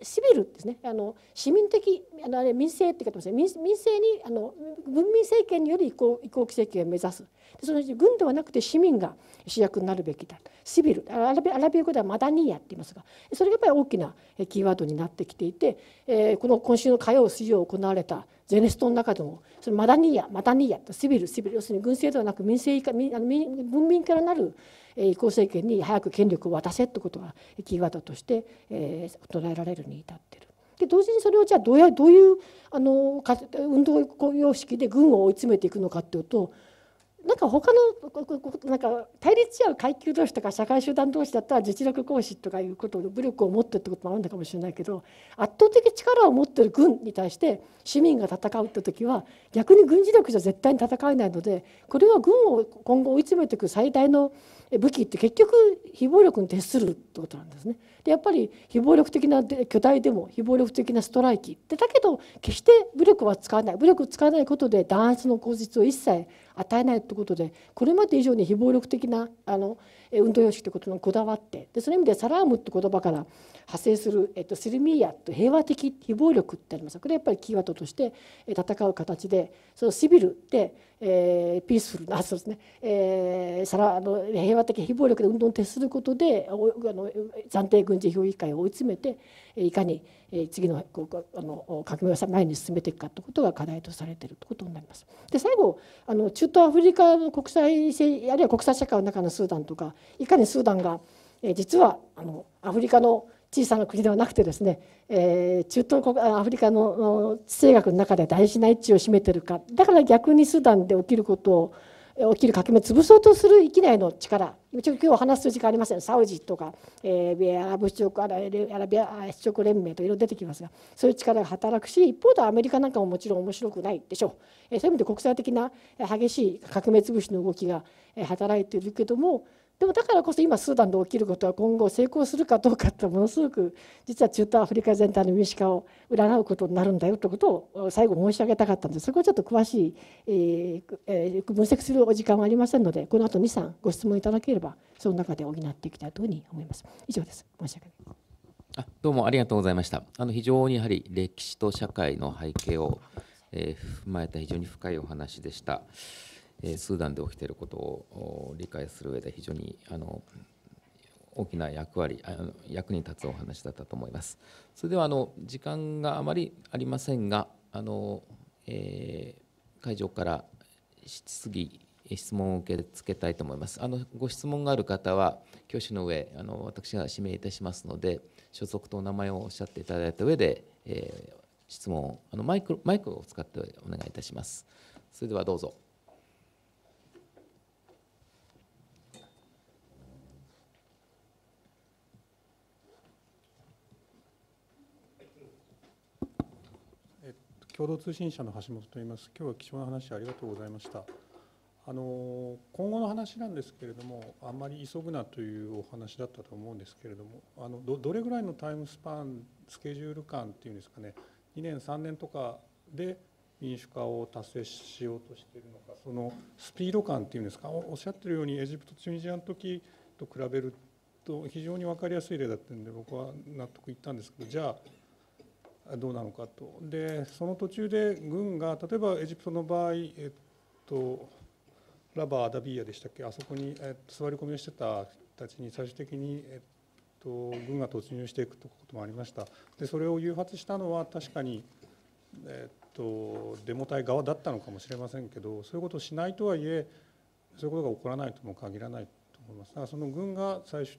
シビルですねあの市民的あのあれ民政って言ってますね民政にあの文民政権により移行移行規制権を目指す。でそのうち軍ではなくて市民が主役になるべきだシビルアラビアラビア語ではマダニーヤって言いますがそれがやっぱり大きなキーワードになってきていて、えー、この今週の火曜水曜行われたゼネストの中でもそのマダニーヤマダニーヤとシビルシビル要するに軍政ではなく民政化民文民からなる移行政権に早く権力を渡せってことがキーワードとして、えー、唱えられるに至ってる。で同時にそれをじゃあどうやどういうあの運動様式で軍を追い詰めていくのかっていうとなんか他のなんか対立し合う階級同士とか社会集団同士だったら実力行使とかいうことの武力を持ってってこともあるのかもしれないけど圧倒的力を持ってる軍に対して市民が戦うって時は逆に軍事力じゃ絶対に戦えないのでこれは軍を今後追い詰めていく最大の武器って結局非暴力に徹するってことなんですね。でやっぱり非暴力的な巨大でも非暴力的なストライキでだけど決して武力は使わない武力を使わないことで弾圧の口実を一切与えないということでこれまで以上に非暴力的なあの運動様式ということにこだわってでその意味でサラームって言葉から派生する、えっと、スルミーヤと平和的非暴力ってありますこれやっぱりキーワードとして戦う形でそのシビルで、えー、ピースフルなそうですね、えー、サラあの平和的非暴力で運動に徹することであの暫定軍事評議会を追い詰めていかに次のあの革命を前に進めていくかということが課題とされているということになります。で最後あの中とアフリカの国際性あるいは国際社会の中のスーダンとかいかにスーダンが実はあのアフリカの小さな国ではなくてですね、えー、中東国アフリカの地政学の中で大事な位置を占めてるかだから逆にスーダンで起きることを起きる革命を潰そうとする域内の力今日話す時間ありません、サウジとか、えー、アラブ首長アラビア首長連盟といろいろ出てきますがそういう力が働くし一方でアメリカなんかももちろん面白くないでしょう、えー、そういう意味で国際的な激しい革命潰しの動きが働いているけどもでもだからこそ今スーダンで起きることは今後成功するかどうかってものすごく実は中東アフリカ全体の民主化を占うことになるんだよということを最後申し上げたかったんでそこをちょっと詳しい、えーえー、分析するお時間はありませんのでこの後23ご質問いただければその中で補っていきたいというふうに思います。以上です。申し訳ないあどうもありがとうございました。あの非常にやはり歴史と社会の背景を、えー、踏まえた非常に深いお話でした。スーダンで起きていることを理解する上で非常にあの大きな役割あの役に立つお話だったと思います。それではあの時間があまりありませんがあの、えー、会場から質疑質問を受け付けたいと思います。あのご質問がある方は挙手の上あの私が指名いたしますので所属とお名前をおっしゃっていただいた上で、えー、質問をあのマイクマイクを使ってお願いいたします。それではどうぞ。共同通信社の橋本といいます。今日は貴重な話ありがとうございました。あの今後の話なんですけれどもあんまり急ぐなというお話だったと思うんですけれどもあのどれぐらいのタイムスパンスケジュール感っていうんですかね2年3年とかで民主化を達成しようとしているのかそのスピード感っていうんですかおっしゃってるようにエジプトチュニジアの時と比べると非常に分かりやすい例だったんで僕は納得いったんですけどじゃあどうなのかとでその途中で軍が例えばエジプトの場合、えっと、ラバー・アダビーヤでしたっけあそこに、えっと、座り込みをしてた人たちに最終的に、えっと、軍が突入していくということもありましたでそれを誘発したのは確かに、えっと、デモ隊側だったのかもしれませんけどそういうことをしないとはいえそういうことが起こらないとも限らないと思います。だからその軍が最初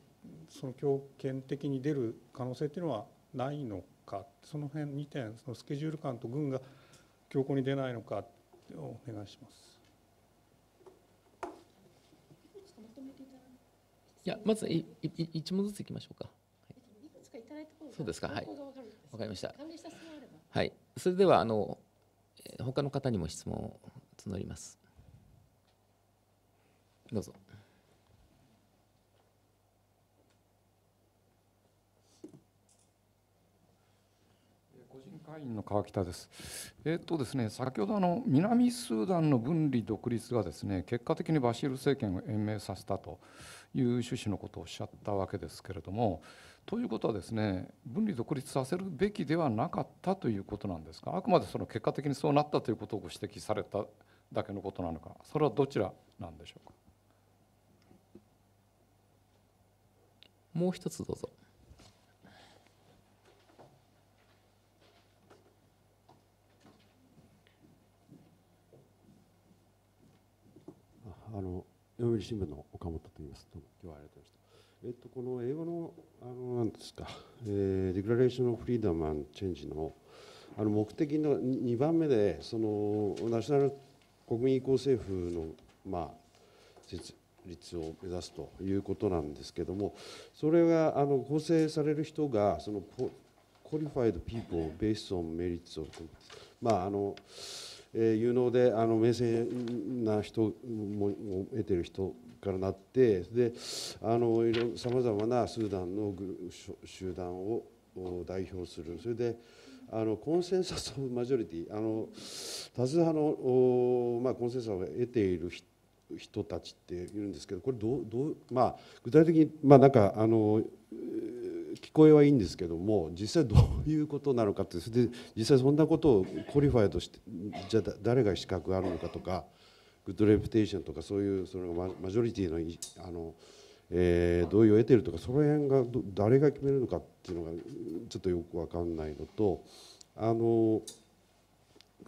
その強権的に出る可能性っていうのはないのかその辺2点そのスケジュール感と軍が強硬に出ないのかお願いします。いやまずいい一問ずついきましょうか。そうですか。はい。わかりました。はい。それではあの他の方にも質問を募ります。どうぞ。会員の川北です。えー、っとですね、先ほどあの南スーダンの分離独立がですね、結果的にバシール政権を延命させたという趣旨のことをおっしゃったわけですけれども、ということはですね、分離独立させるべきではなかったということなんですか。あくまでその結果的にそうなったということをご指摘されただけのことなのか、それはどちらなんでしょうか。もう一つどうぞ。あの読売新聞の岡本と言います。どうも今日はありがとうございました。えっとこの英語のあのなんですか、えー、デクラレーションのフリーダムンチェンジのあの目的の2番目でそのナショナル国民移行政府のまあ設立を目指すということなんですけれども、それはあの構成される人がその qualified people based o まああの。えー、有能であの名声な人を得てる人からなってであのいろさまざまなスーダンの集団を代表するそれであのコンセンサス・オブ・マジョリティあの多数派の、まあ、コンセンサスを得ている人たちっているんですけどこれどうどう、まあ、具体的に、まあ、なんかあの聞こえはいいんですけども実際どういうことなのかってそれで実際そんなことをコリファイとしてじゃあ誰が資格があるのかとかグッドレプテーションとかそういうそのマジョリティのあの、え同意を得てるとかその辺が誰が決めるのかっていうのがちょっとよく分かんないのとあの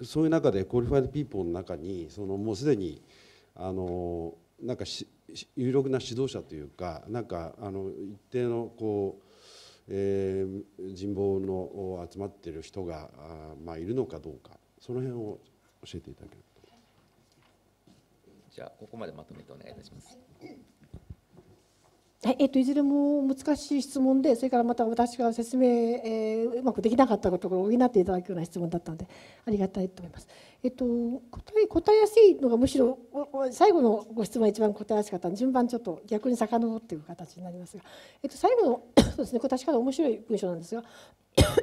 そういう中でコリファイドピーポーの中にそのもうすでにあのなんか有力な指導者というかなんかあの一定のこえー、人望の集まっている人があ、まあ、いるのかどうかその辺を教えていただけるとじゃあここまでまとめてお願いいたします。はいえっと、いずれも難しい質問でそれからまた私が説明、えー、うまくできなかったことを補っていただくような質問だったのでありがたいと思います。えっと、答え答えやすいのがむしろ最後のご質問が一番答えやすかった順番ちょっと逆に遡っていく形になりますが、えっと、最後の そうです、ね、確かに面白い文章なんですが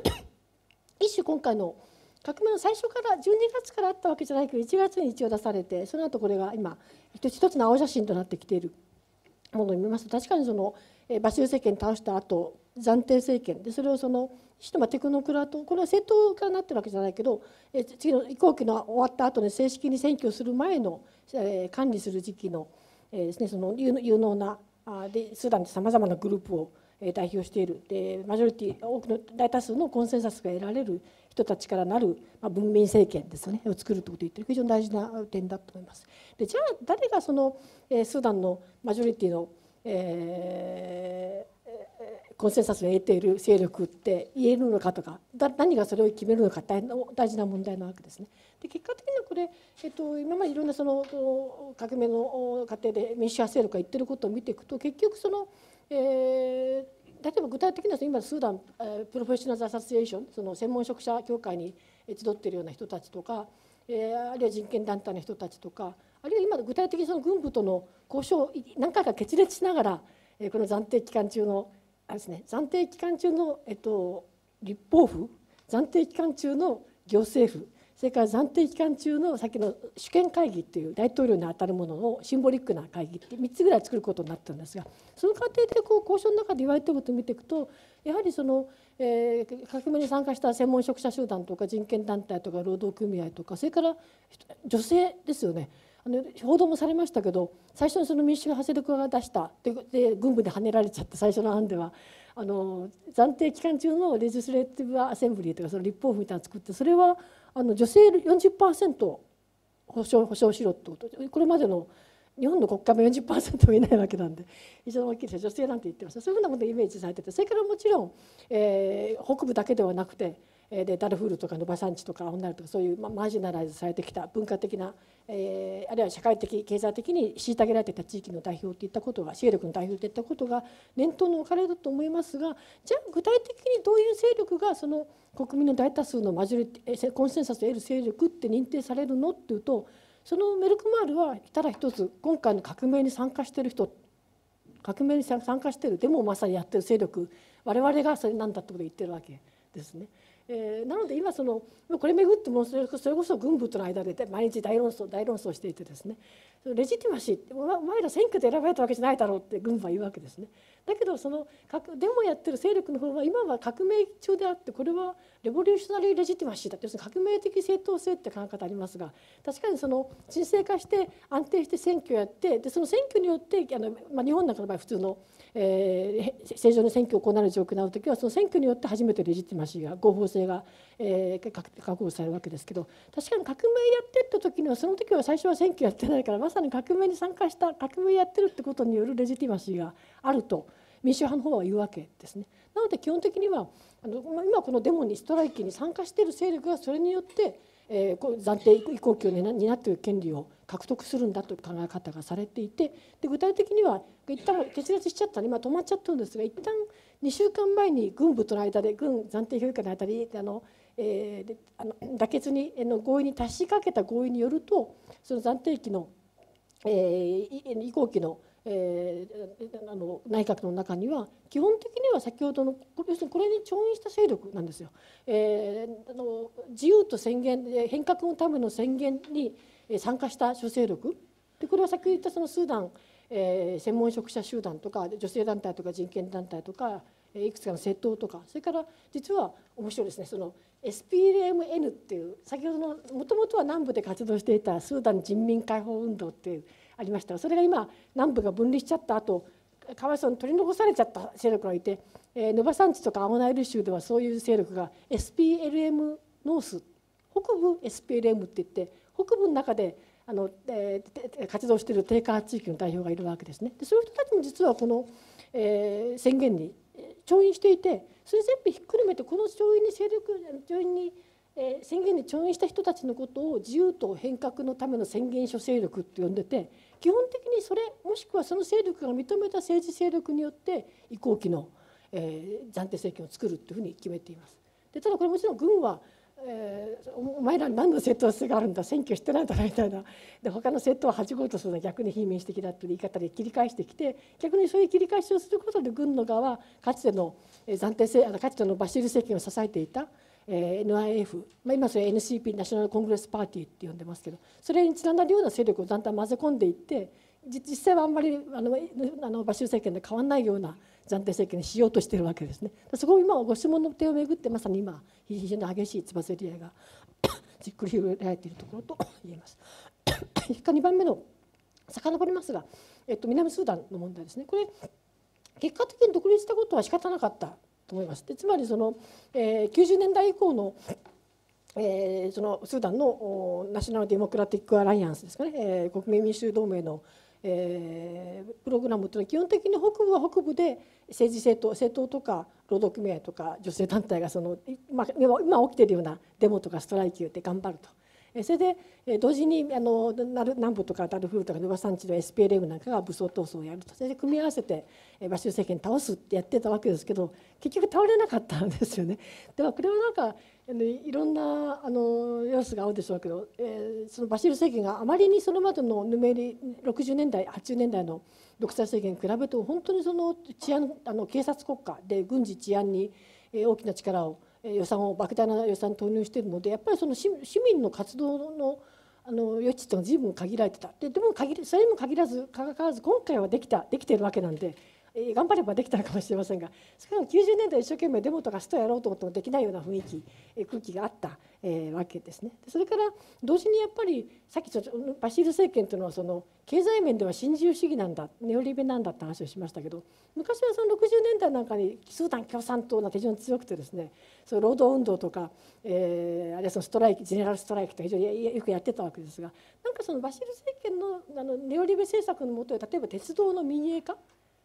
一種今回の革命の最初から12月からあったわけじゃないけど1月に一応出されてその後これが今一つ一つの青写真となってきているものを見ますと確かにそのバシル政権倒した後暫定政権でそれをそのひとまテクノクラとこれは政党からなってるわけじゃないけど次の移行期の終わった後に正式に選挙する前の管理する時期のですねその有能なスーダンでさまざまなグループを代表しているでマジョリティ多くの大多数のコンセンサスが得られる人たちからなる、まあ、文明政権ですよねを作るということを言ってる非常に大事な点だと思います。でじゃあ誰がそのえスーダンのマジョリティの、えーコンセンサスを得ている勢力って言えるのかとかだ何がそれを決めるのか大大事な問題なわけですね。で結果的にはこれ、えっと、今までいろんなその革命の過程で民主派勢力が言ってることを見ていくと結局その。えー、例えば具体的には今スーダン、えプロフェッショナル・アサシエーションその専門職者協会に集っているような人たちとか、えー、あるいは人権団体の人たちとかあるいは今具体的にその軍部との交渉を何回か決裂しながら、えー、この暫定期間中のあれです、ね、暫定期間中の、えっと、立法府暫定期間中の行政府それから暫定期間中のさっきの主権会議という大統領にあたるもののシンボリックな会議って3つぐらい作ることになったんですがその過程でこう交渉の中で言われてることを見ていくとやはりその、えー、革命に参加した専門職者集団とか人権団体とか労働組合とかそれから女性ですよねあの報道もされましたけど最初にその民主派せルクが出したで軍部ではねられちゃって最初の案ではあの暫定期間中のレジスレーティブアセンブリーとかその立法府みたいなのを作ってそれはあの女性40%保障保障しろってことこれまでの日本の国会も40%もいないわけなんで非常に大きいです女性なんて言ってましたそういうふうなことをイメージされててそれからもちろん、えー、北部だけではなくてでダルフールとかノバサンチとかアホンダルとかそういうマージナライズされてきた文化的な、えー、あるいは社会的経済的に虐げられてきた地域の代表といったことが勢力の代表といったことが念頭の置かれると思いますがじゃあ具体的にどういう勢力がその国民の大多数のマジュリティコンセンサスを得る勢力って認定されるのっていうとそのメルクマールはただ一つ今回の革命に参加してる人革命に参加してるでもまさにやってる勢力我々がそれなんだってことを言ってるわけですね。えー、なので今そのこれ巡ってもそれこそ軍部との間で毎日大論争大論争していてですねレジティマシーってお前ら選挙で選ばれたわけじゃないだろうって軍部は言うわけですね。だけどそのデモやってる勢力の方は今は革命中であってこれはレボリューショナリー・レジティマシーだって要するに革命的正当性って考え方ありますが確かにその沈静化して安定して選挙やってでその選挙によってあの、まあ、日本なんかの場合普通の。えー、正常な選挙を行う状況になるときはその選挙によって初めてレジティマシーが合法性が、えー、確保されるわけですけど確かに革命やってった時にはその時は最初は選挙やってないからまさに革命に参加した革命やってるってことによるレジティマシーがあると民主派の方は言うわけですね。なので基本的にはあの今このデモにストライキに参加している勢力がそれによってえー、暫定移行期を担っている権利を獲得するんだという考え方がされていてで具体的には一旦決裂しちゃった今止まっちゃったんですが一旦2週間前に軍部との間で軍暫定評価の間であの、えー、あの妥結にの合意に達しかけた合意によるとその暫定期の、えー、移行期のえー、あの内閣の中には基本的には先ほどの要するにこれに調印した勢力なんですよ。えー、あの自由と宣言変革のための宣言に参加した諸勢力でこれは先ほど言ったそのスーダン、えー、専門職者集団とか女性団体とか人権団体とかいくつかの政党とかそれから実は面白いですねその SPLMN っていう先ほどのもともとは南部で活動していたスーダン人民解放運動っていうありましたそれが今南部が分離しちゃった後川わいそに取り残されちゃった勢力がいて、えー、ノバンチとかアモナイル州ではそういう勢力が SPLM ノース北部 SPLM っていって北部の中であの、えー、活動している低下発地域の代表がいるわけですね。でそういう人たちも実はこの、えー、宣言に調印していてそれ全部ひっくるめてこの調印に勢力調印に、えー、宣言に調印した人たちのことを自由と変革のための宣言書勢力って呼んでて基本的にそれもしくはその勢力が認めた政治勢力によって移行期の、えー、暫定政権を作るというふうに決めています。でただこれもちろん軍はえー、お前らに何の政党性があるんだ選挙してないだみたいなで他の政党はじこうとするのは逆に非民主的だという言い方で切り返してきて逆にそういう切り返しをすることで軍の側かつての暫定政かつてのバシール政権を支えていたえー、NIF、まあ、今それ NCP ナショナルコングレスパーティーって呼んでますけどそれにつながるような勢力をだんだん混ぜ込んでいって実際はあんまりあのあのバシ政権で変わらないような暫定政権にしようとしているわけですね。そこを今ご質問の点をめぐってまさに今非常に激しいつばぜり合いが じっくり広げられているところと 言えます。2 番目の遡りますが、えっと、南スーダンの問題ですね。これ結果的に独立したことは仕方なかったと思います。でつまりその、えー、90年代以降のえー、そのスーダンのナショナル・デモクラティック・アライアンスですかね、えー、国民民主同盟の、えー、プログラムというのは基本的に北部は北部で政治政党政党とか労働組合とか女性団体がその、まあ、今起きているようなデモとかストライキをって頑張るとそれで同時にあの南部とかダルフールとかルバンチの SPLM なんかが武装闘争をやるとそれで組み合わせてバシュ政権倒すってやってたわけですけど結局倒れなかったんですよね。ではこれはなんかいろんなあの様子が合うでしょうけど、えー、そのバシル政権があまりにそのまでのぬめり60年代80年代の独裁政権に比べると本当にその治安あの警察国家で軍事治安に大きな力を予算を莫大な予算投入しているのでやっぱりその市民の活動のあの余地というのは随分限られてたででも限りそれにも限らずかかわらず今回はできたできてるわけなんで頑張ればできたのかもしれませんが少なくとも90年代一生懸命デモとかストやろうと思ってもできないような雰囲気空気があったわけですね。それから同時にやっぱりさっきちょっとバシール政権というのはその経済面では新自由主義なんだネオリベなんだって話をしましたけど昔はその60年代なんかにスーダン共産党の手順強くてですねその労働運動とか、えー、あるいはそのストライキジェネラルストライキとか非常によくやってたわけですがなんかそのバシール政権のあのネオリベ政策のもとで例えば鉄道の民営化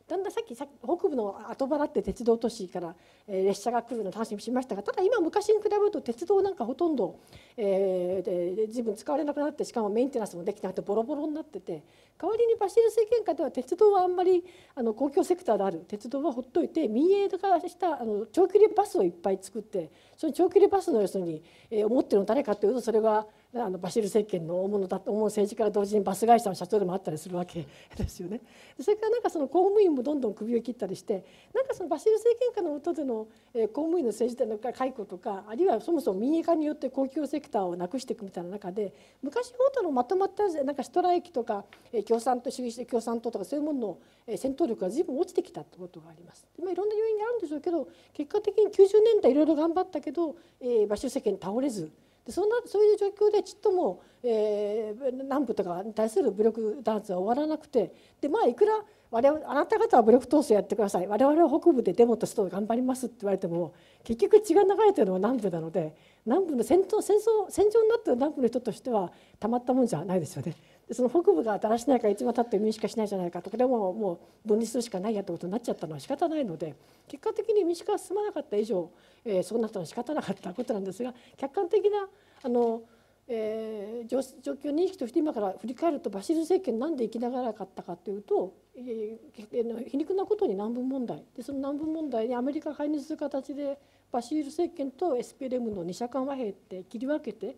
だんだんさっきさ北部の後原って鉄道都市から列車が来るの楽しみしましたがただ今昔に比べると鉄道なんかほとんど、えー、自分使われなくなってしかもメンテナンスもできなくてボロボロになってて代わりにバシル政権下では鉄道はあんまりあの公共セクターである鉄道はほっといて民営化したあの長距離バスをいっぱい作ってその長距離バスの要するに、えー、思ってるの誰かというとそれはあのバシル政権の大物だと思う政治家が同時にバス会社の社長でもあったりするわけ ですよね。それからなんかその公務員もどんどん首を切ったりしてなんかそのバシル政権下の下での、えー、公務員の政治的な解雇とかあるいはそもそも民営化によって公共セクターをなくしていくみたいな中で昔ほどのまとまったなんかストライキとか、えー、共産党主義共産党とかそういうものの、えー、戦闘力が随分落ちてきたってことがあります。まあ、いろんな要因があるんでしょうけど結果的に90年代いろいろ頑張ったけど、えー、バシ政権に倒れずでそんなそういう状況でちっとも、えー、南部とかに対する武力弾圧は終わらなくてで、まあ、いくら我々あなた方は武力闘争やってください我々は北部でデモとして頑張りますって言われても結局血が流れてるのは南部なので南部の戦闘戦争戦場になってる南部の人としてはたまったもんじゃないですよね。その北部がだらしないからいつまでたって民主化しないじゃないかとこれはもうもう分離するしかないやってことになっちゃったのは仕方ないので結果的に民主化が進まなかった以上、えー、そうなったのは仕方なかったことなんですが客観的なあの、えー、状況認識として今から振り返るとバシル政権なんで生きながらかったかというと、えー、皮肉なことに南部問題でその南部問題にアメリカが介入する形でバシール政権と SPLM の二者間和平って切り分けて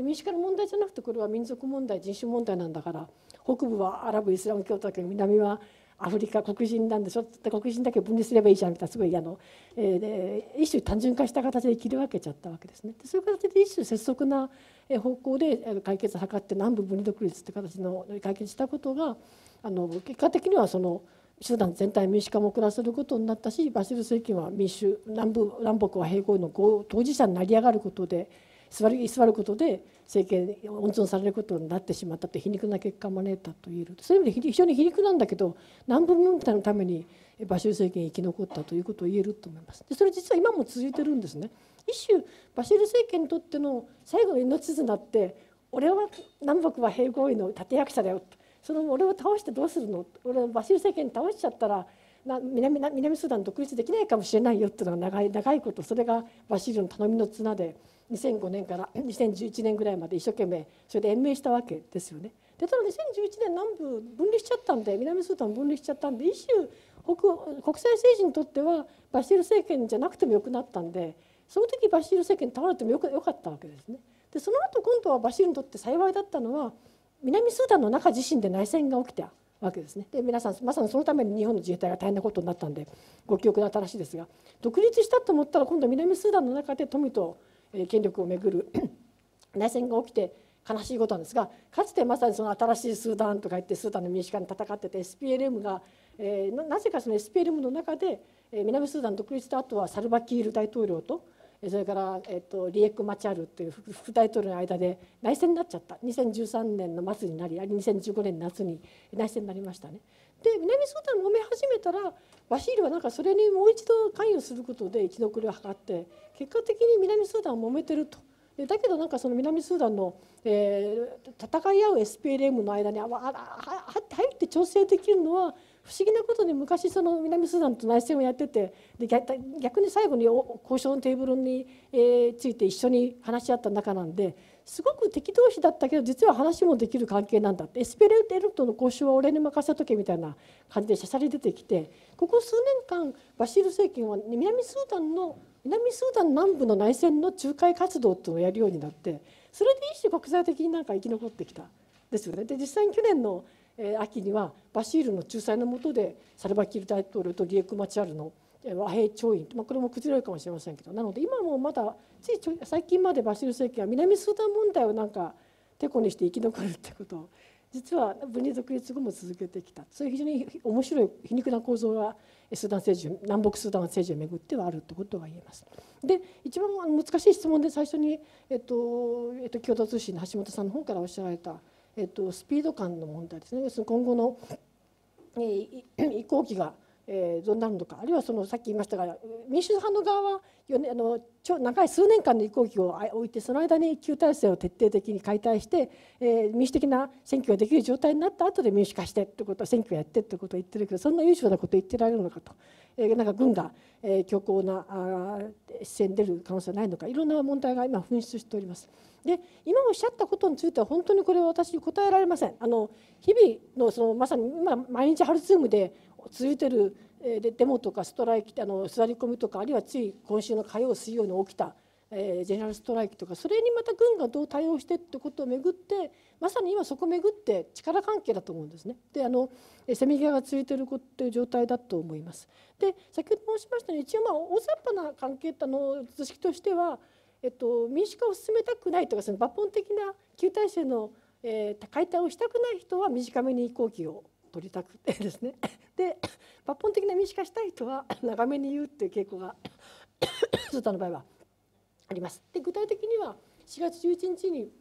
で民主化の問題じゃなくてこれは民族問題人種問題なんだから北部はアラブイスラム教徒だけど南はアフリカ黒人なんでしょって黒人だけ分離すればいいじゃんみたいなすごいあの、えー、一種単純化した形で切り分けちゃったわけですね。でそういう形で一種拙速な方向で解決を図って南部分離独立って形の解決したことがあの結果的にはその集団全体民主化も遅らせることになったしバシル政権は民主南部南北は併合の当事者になり上がることで。座り座ることで政権に温存されることになってしまったとい皮肉な結果を招いたと言えるそういう意味で非常に皮肉なんだけど南部文化のために馬州政権生き残ったということを言えると思います。でそれ実は今も続いてるんですね。一種バシル政権にとっての最後の命綱って俺は南北和平合意の立役者だよとその俺を倒してどうするの俺はバシル政権に倒しちゃったら南南スーダン独立できないかもしれないよっていうのが長い長いことそれがバシルの頼みの綱で。2005年から2011年 ぐらいまで一生懸命それで延命したわけですよね。でただ2011年南部分離しちゃったんで南スーダン分離しちゃったんで一種国国際政治にとってはバシール政権じゃなくてもよくなったんでその時バシール政権倒れてもよくよかったわけですね。でその後今度はバシールにとって幸いだったのは南スーダンの中自身で内戦が起きたわけですね。で皆さんまさにそのために日本の自衛隊が大変なことになったんでご記憶の新しいですが独立したと思ったら今度南スーダンの中で富と権力をめぐる 内戦が起きて悲しいことなんですがかつてまさにその新しいスーダンとか言ってスーダンの民主化に戦ってて SPLM が、えー、なぜかその SPLM の中で南スーダン独立した後はサルバキール大統領とそれから、えっと、リエク・マチャルという副大統領の間で内戦になっちゃった2013年の末になり2015年夏に内戦になりましたね。で南スーダンを揉め始めたらバシールはなんかそれにもう一度関与することで生き残りを図って結果的に南スーダン揉めてると。だけどなんかその南スーダンの、えー、戦い合う SPLM の間にああ入って調整できるのは不思議なことに昔その南スーダンと内戦をやっててで逆に最後に交渉のテーブルに、えついて一緒に話し合った仲なんですごく敵同士だったけど実は話もできる関係なんだってエスペレルトの交渉は俺に任せとけみたいな感じでしゃしゃり出てきてここ数年間バシール政権は南スーダンの南スーダン南部の内戦の仲介活動っていうのをやるようになってそれで一種国際的になんか生き残ってきたですよね。で実際に去年の秋にはバシールの仲裁の下でサルバキル大統領とリエク・マチアルの和平調印、まあ、これも崩れるかもしれませんけどなので今もまだつい最近までバシール政権は南スーダン問題をなんかてこにして生き残るってことを実は分離独立後も続けてきたそういう非常に面白い皮肉な構造がスーダン政治南北スーダン政治をめぐってはあるということが言えます。で一番難しい質問で最初に、えっとえっと、共同通信の橋本さんの方からおっしゃられた、えっと、スピード感の問題ですね今後の、えー、移行期がえー、どうなるのかあるいはそのさっき言いましたが民主派の側は4年あのち長い数年間の移行期を置いてその間に旧体制を徹底的に解体して、えー、民主的な選挙ができる状態になった後で民主化してってことは選挙やってってことを言ってるけどそんな優秀なこと言ってられるのかと、えー、なんか軍が、えー、強硬なあ姿勢に出る可能性はないのかいろんな問題が今噴出しております。で今おっしゃったことについては本当にこれは私に答えられません。あの日々のそのまさに今毎日ハルツームで続いてるデモとかストライキあの座り込みとかあるいはつい今週の火曜水曜に起きたえー、ジェネラルストライキとかそれにまた軍がどう対応してってことをめぐってまさに今そこめぐって力関係だと思うんですね。であのせめぎ合いが続いているという状態だと思います。で先ほど申しましたように一応まあ大雑把な関係あの図式としては、えっと、民主化を進めたくないとかその抜本的な旧体制の、えー、解体をしたくない人は短めに移行期を取りたくてですね で抜本的な民主化したい人は 長めに言うっていう傾向が スータの場合はあります。で具体的には4月11日に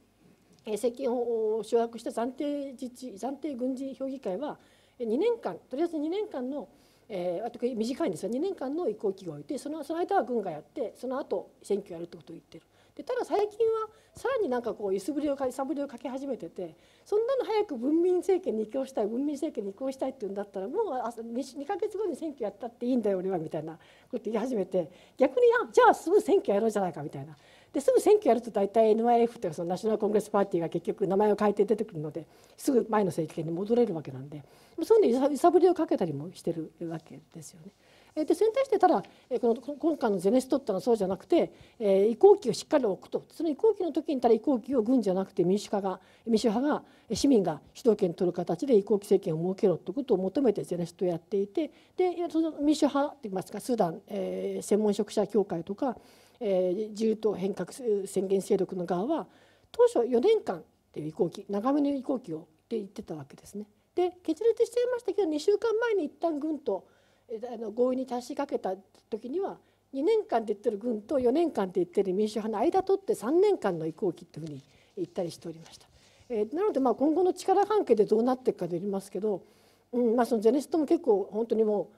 政権を掌握した暫定自治暫定軍事評議会は2年間とりあえず2年間の、えー、短いんですが2年間の移行期が置いてそのその間は軍がやってその後選挙やるってことを言ってる。でただ最近はさらになんかこう揺すぶりを揺さぶりをかけ始めててそんなの早く文民政権に移行したい文民政権に移行したいっていうんだったらもう 2, か月後に選挙やったっていいんだよ俺はみたいなこと言い始めて逆にあじゃあすぐ選挙やろうじゃないかみたいな。ですぐ選挙やると大体 NYF ってそのナショナルコングレスパーティーが結局名前を変えて出てくるのですぐ前の政権に戻れるわけなんでそういうの揺さぶりをかけたりもしてるわけですよね。でそれに対してただこの今回のゼネストってのはそうじゃなくて、え移行期をしっかり置くとその移行期の時にただ移行期を軍じゃなくて民主化が民主派が市民が主導権を取る形で移行期政権を設けろということを求めてゼネストをやっていてでその民主派といいますかスーダン、え専門職者協会とか、えー、自由党変革宣言勢力の側は当初4年間という移行期長めの移行期をって言ってたわけですね。で決裂しちゃいましたけど2週間前に一旦軍とあの合意に達しかけた時には2年間って言ってる軍と4年間って言ってる民主派の間取って3年間の移行期というふうに言ったりしておりました。えー、なのでまあ今後の力関係でどうなっていくかでありますけど、うんまあ、そのゼネストも結構本当にも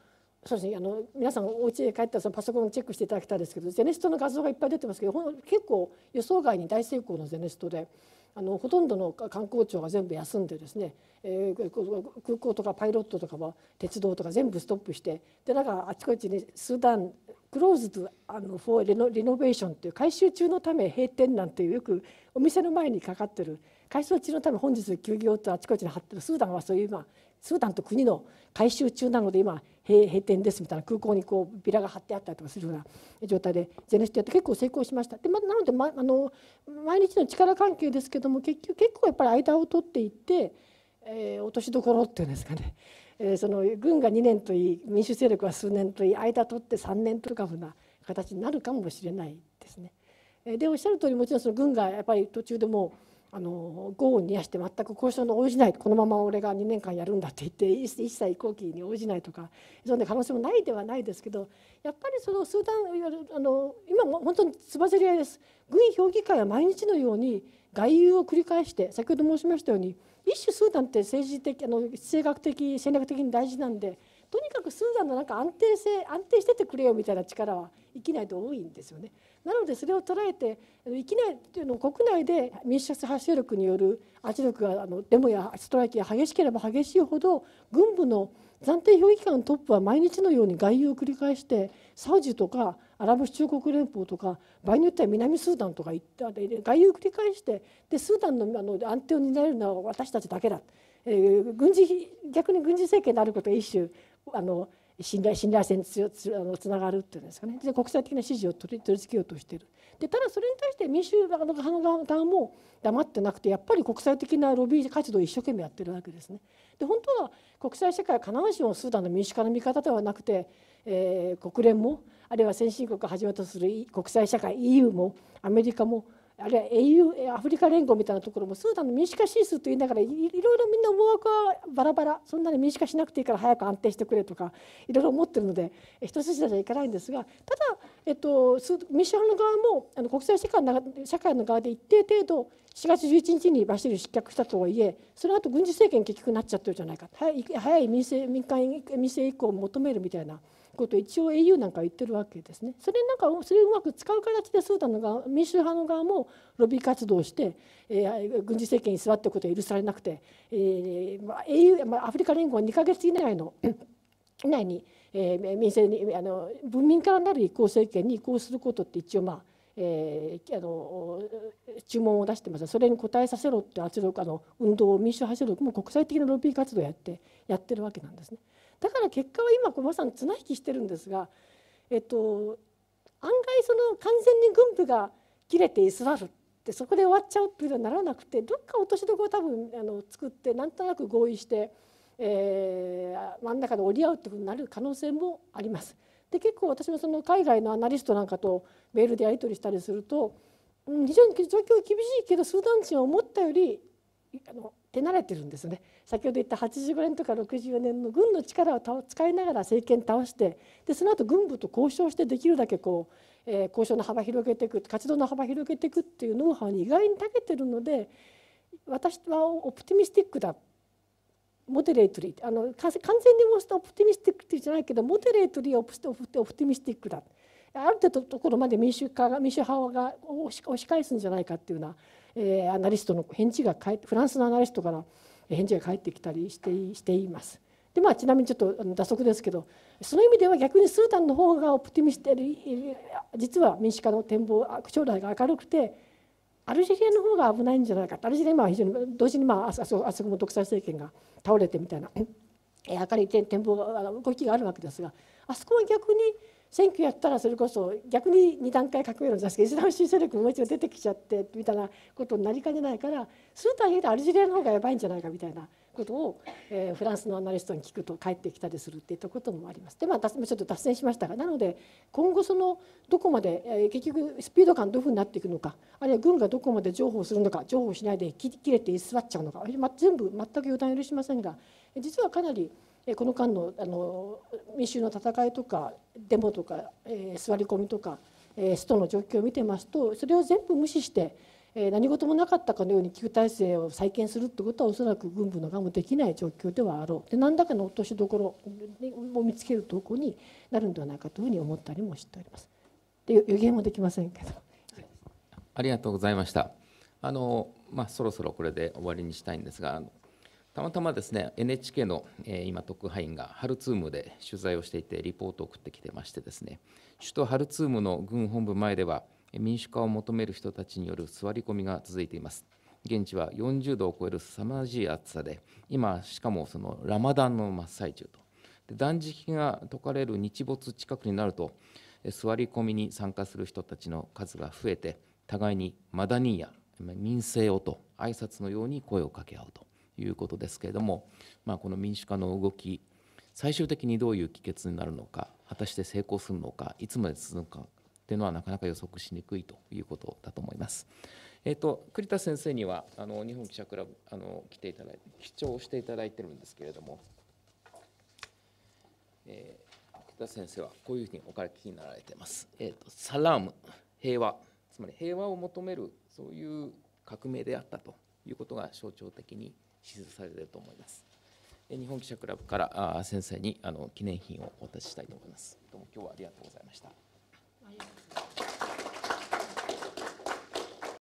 うそうです、ね、あの皆さんお家へ帰ったらそのパソコンチェックしていただきたいですけどゼネストの画像がいっぱい出てますけど結構予想外に大成功のゼネストで。あのほとんどの観光庁が全部休んでですね、えー、空港とかパイロットとかも鉄道とか全部ストップしてでなんかあちこちにスーダンクローズドあのフォーリノリノベーションという改修中のため閉店なんていうよくお店の前にかかってる改装中のため本日休業とあちこちに貼ってるスーダンはそういう今スーダンと国の改修中なので今閉店ですみたいな空港にこうビラが貼ってあったりとかするような状態でゼネステやって結構成功しましたで、ま、なので、ま、あの毎日の力関係ですけども結局結構やっぱり間を取っていって、えー、落としどころっていうんですかね、えー、その軍が2年といい民主勢力は数年といい間取って3年とかふうな形になるかもしれないですね。でおっしゃる通りもちろんその軍がやっぱり途中でもうあの豪雨に癒して全く交渉に応じないこのまま俺が2年間やるんだって言って一切後行期に応じないとかそんな可能性もないではないですけどやっぱりそのスーダンあの今も本当につばぜり合いです軍評議会は毎日のように外遊を繰り返して先ほど申しましたように一種スーダンって政治的あの地政学的戦略的に大事なんでとにかくスーダンのなんか安定性安定しててくれよみたいな力は生きないと多いんですよね。なのでそれを捉えて域内というの国内で民主化発生力による圧力があのデモやストライキが激しければ激しいほど軍部の暫定評議会のトップは毎日のように外遊を繰り返してサウジとかアラブ首長国連邦とか場合によっては南スーダンとか行って外遊を繰り返してでスーダンのあの安定を担えるのは私たちだけだ、えー、軍事逆に軍事政権であることが一種あの信頼信頼性につつあのつながるっていうんですかねで国際的な支持を取り取り付けようとしているでただそれに対して民主派の側も黙ってなくてやっぱり国際的なロビー活動を一生懸命やってるわけですね。で本当は国際社会は必ずしもスーダンの民主化の見方ではなくて、えー、国連もあるいは先進国をはじめとする国際社会 EU もアメリカもあるいは au アフリカ連合みたいなところもスーダンの民主化指数と言いながらいろいろみんな思惑はバラバラそんなに民主化しなくていいから早く安定してくれとかいろいろ思ってるので一筋じゃいかないんですがただ、えっと、民主派の側もあの国際社会の社会の側で一定程度4月11日にバシル失脚したとはいえその後軍事政権結局なっちゃってるじゃないか早い民政民間民政移行を求めるみたいなことを一応 au なんか言ってるわけですね。それなんかをそれをうまく使う形でスーダンの側民主派の側もロビー活動して、えー、軍事政権に座ってことは許されなくて、えーまあ、au、まあ、アフリカ連合は2か月以内の以 内に、えー、民政にあの文民からなる移行政権に移行することって一応まあえー、あの注文を出してますそれに応えさせろって圧力あの運動を民主派勢力も国際的なロビー活動をやってやってるわけなんですね。だから結果は今まさに綱引きしてるんですが、えっと、案外その完全に軍部が切れて居座るってそこで終わっちゃうっていうのはならなくてどっか落としどころ多分あの作ってなんとなく合意して、えー、真ん中で折り合うってことになる可能性もあります。で結構私もその海外のアナリストなんかとメールでやり取りしたりすると、うん、非常に状況厳しいけどスーダン人は思ったよりあの手慣れてるんですね先ほど言った85年とか64年の軍の力を使いながら政権倒してでその後軍部と交渉してできるだけこう、えー、交渉の幅広げていく活動の幅広げていくっていうノウハウに意外に長けてるので私はオプティミスティックだモデレートリーあの完全にもうオプティミスティックってじゃないけどモデレートリーオプオプティミスティックだある程度ところまで民主化が民主派が押し返すんじゃないかっていうようなえアナリストの返事が返フランスのアナリストから返事が返ってきたりしてしています。でまあ、ちなみにちょっと打足ですけどその意味では逆にスーダンの方がオプティミステリ実は民主化の展望将来が明るくてアルジェリアの方が危ないんじゃないかアルジェリアは非常に同時に、まあ、あそこも独裁政権が倒れてみたいな明るい展望動きがあるわけですがあそこは逆に選挙やったらそれこそ逆に2段階革命論ゃなくてイスラム主義勢力もう一度出てきちゃってみたいなことになりかねないからそーパーでアルジェリアの方がやばいんじゃないかみたいなことを、えー、フランスのアナリストに聞くと返ってきたりするっていったこともあります。でまあちょっと脱線しましたがなので今後そのどこまで、えー、結局スピード感どういうふうになっていくのかあるいは軍がどこまで譲歩するのか譲歩しないで切れて居座っちゃうのか全部全く予断許しませんが実はかなり。この間のあの民衆の戦いとかデモとか、え座り込みとか、えストの状況を見てますとそれを全部無視して、え何事もなかったかのように旧体制を再建するってことはおそらく軍部の側もできない状況ではあろうで何らかの落としどころを見つける投稿になるんではないかというふうに思ったりもしております。で予言もできませんけど。ありがとうございました。あのまあ、そろそろこれで終わりにしたいんですがたまたまですね NHK の、えー、今特派員がハルツームで取材をしていてリポートを送ってきてましてですね首都ハルツームの軍本部前では民主化を求める人たちによる座り込みが続いています現地は40度を超える凄まじい暑さで今しかもそのラマダンの真っ最中とで断食が解かれる日没近くになると座り込みに参加する人たちの数が増えて互いにマダニーや民生をと挨拶のように声をかけ合うということですけれども、まあ、この民主化の動き最終的にどういう帰結になるのか果たして成功するのかいつまで続くのかというのはなかなか予測しにくいということだと思います。えーと、栗田先生にはあの日本記者クラブあの来ていただいて記帳していただいてるんですけれども、えー、栗田先生はこういうふうにお書きになられています。えーとサラーム平和つまり平和を求めるそういう革命であったということが象徴的に施設されていると思います。日本記者クラブからあ先生にあの記念品をお渡ししたいと思います。どうも今日はありがとうございました。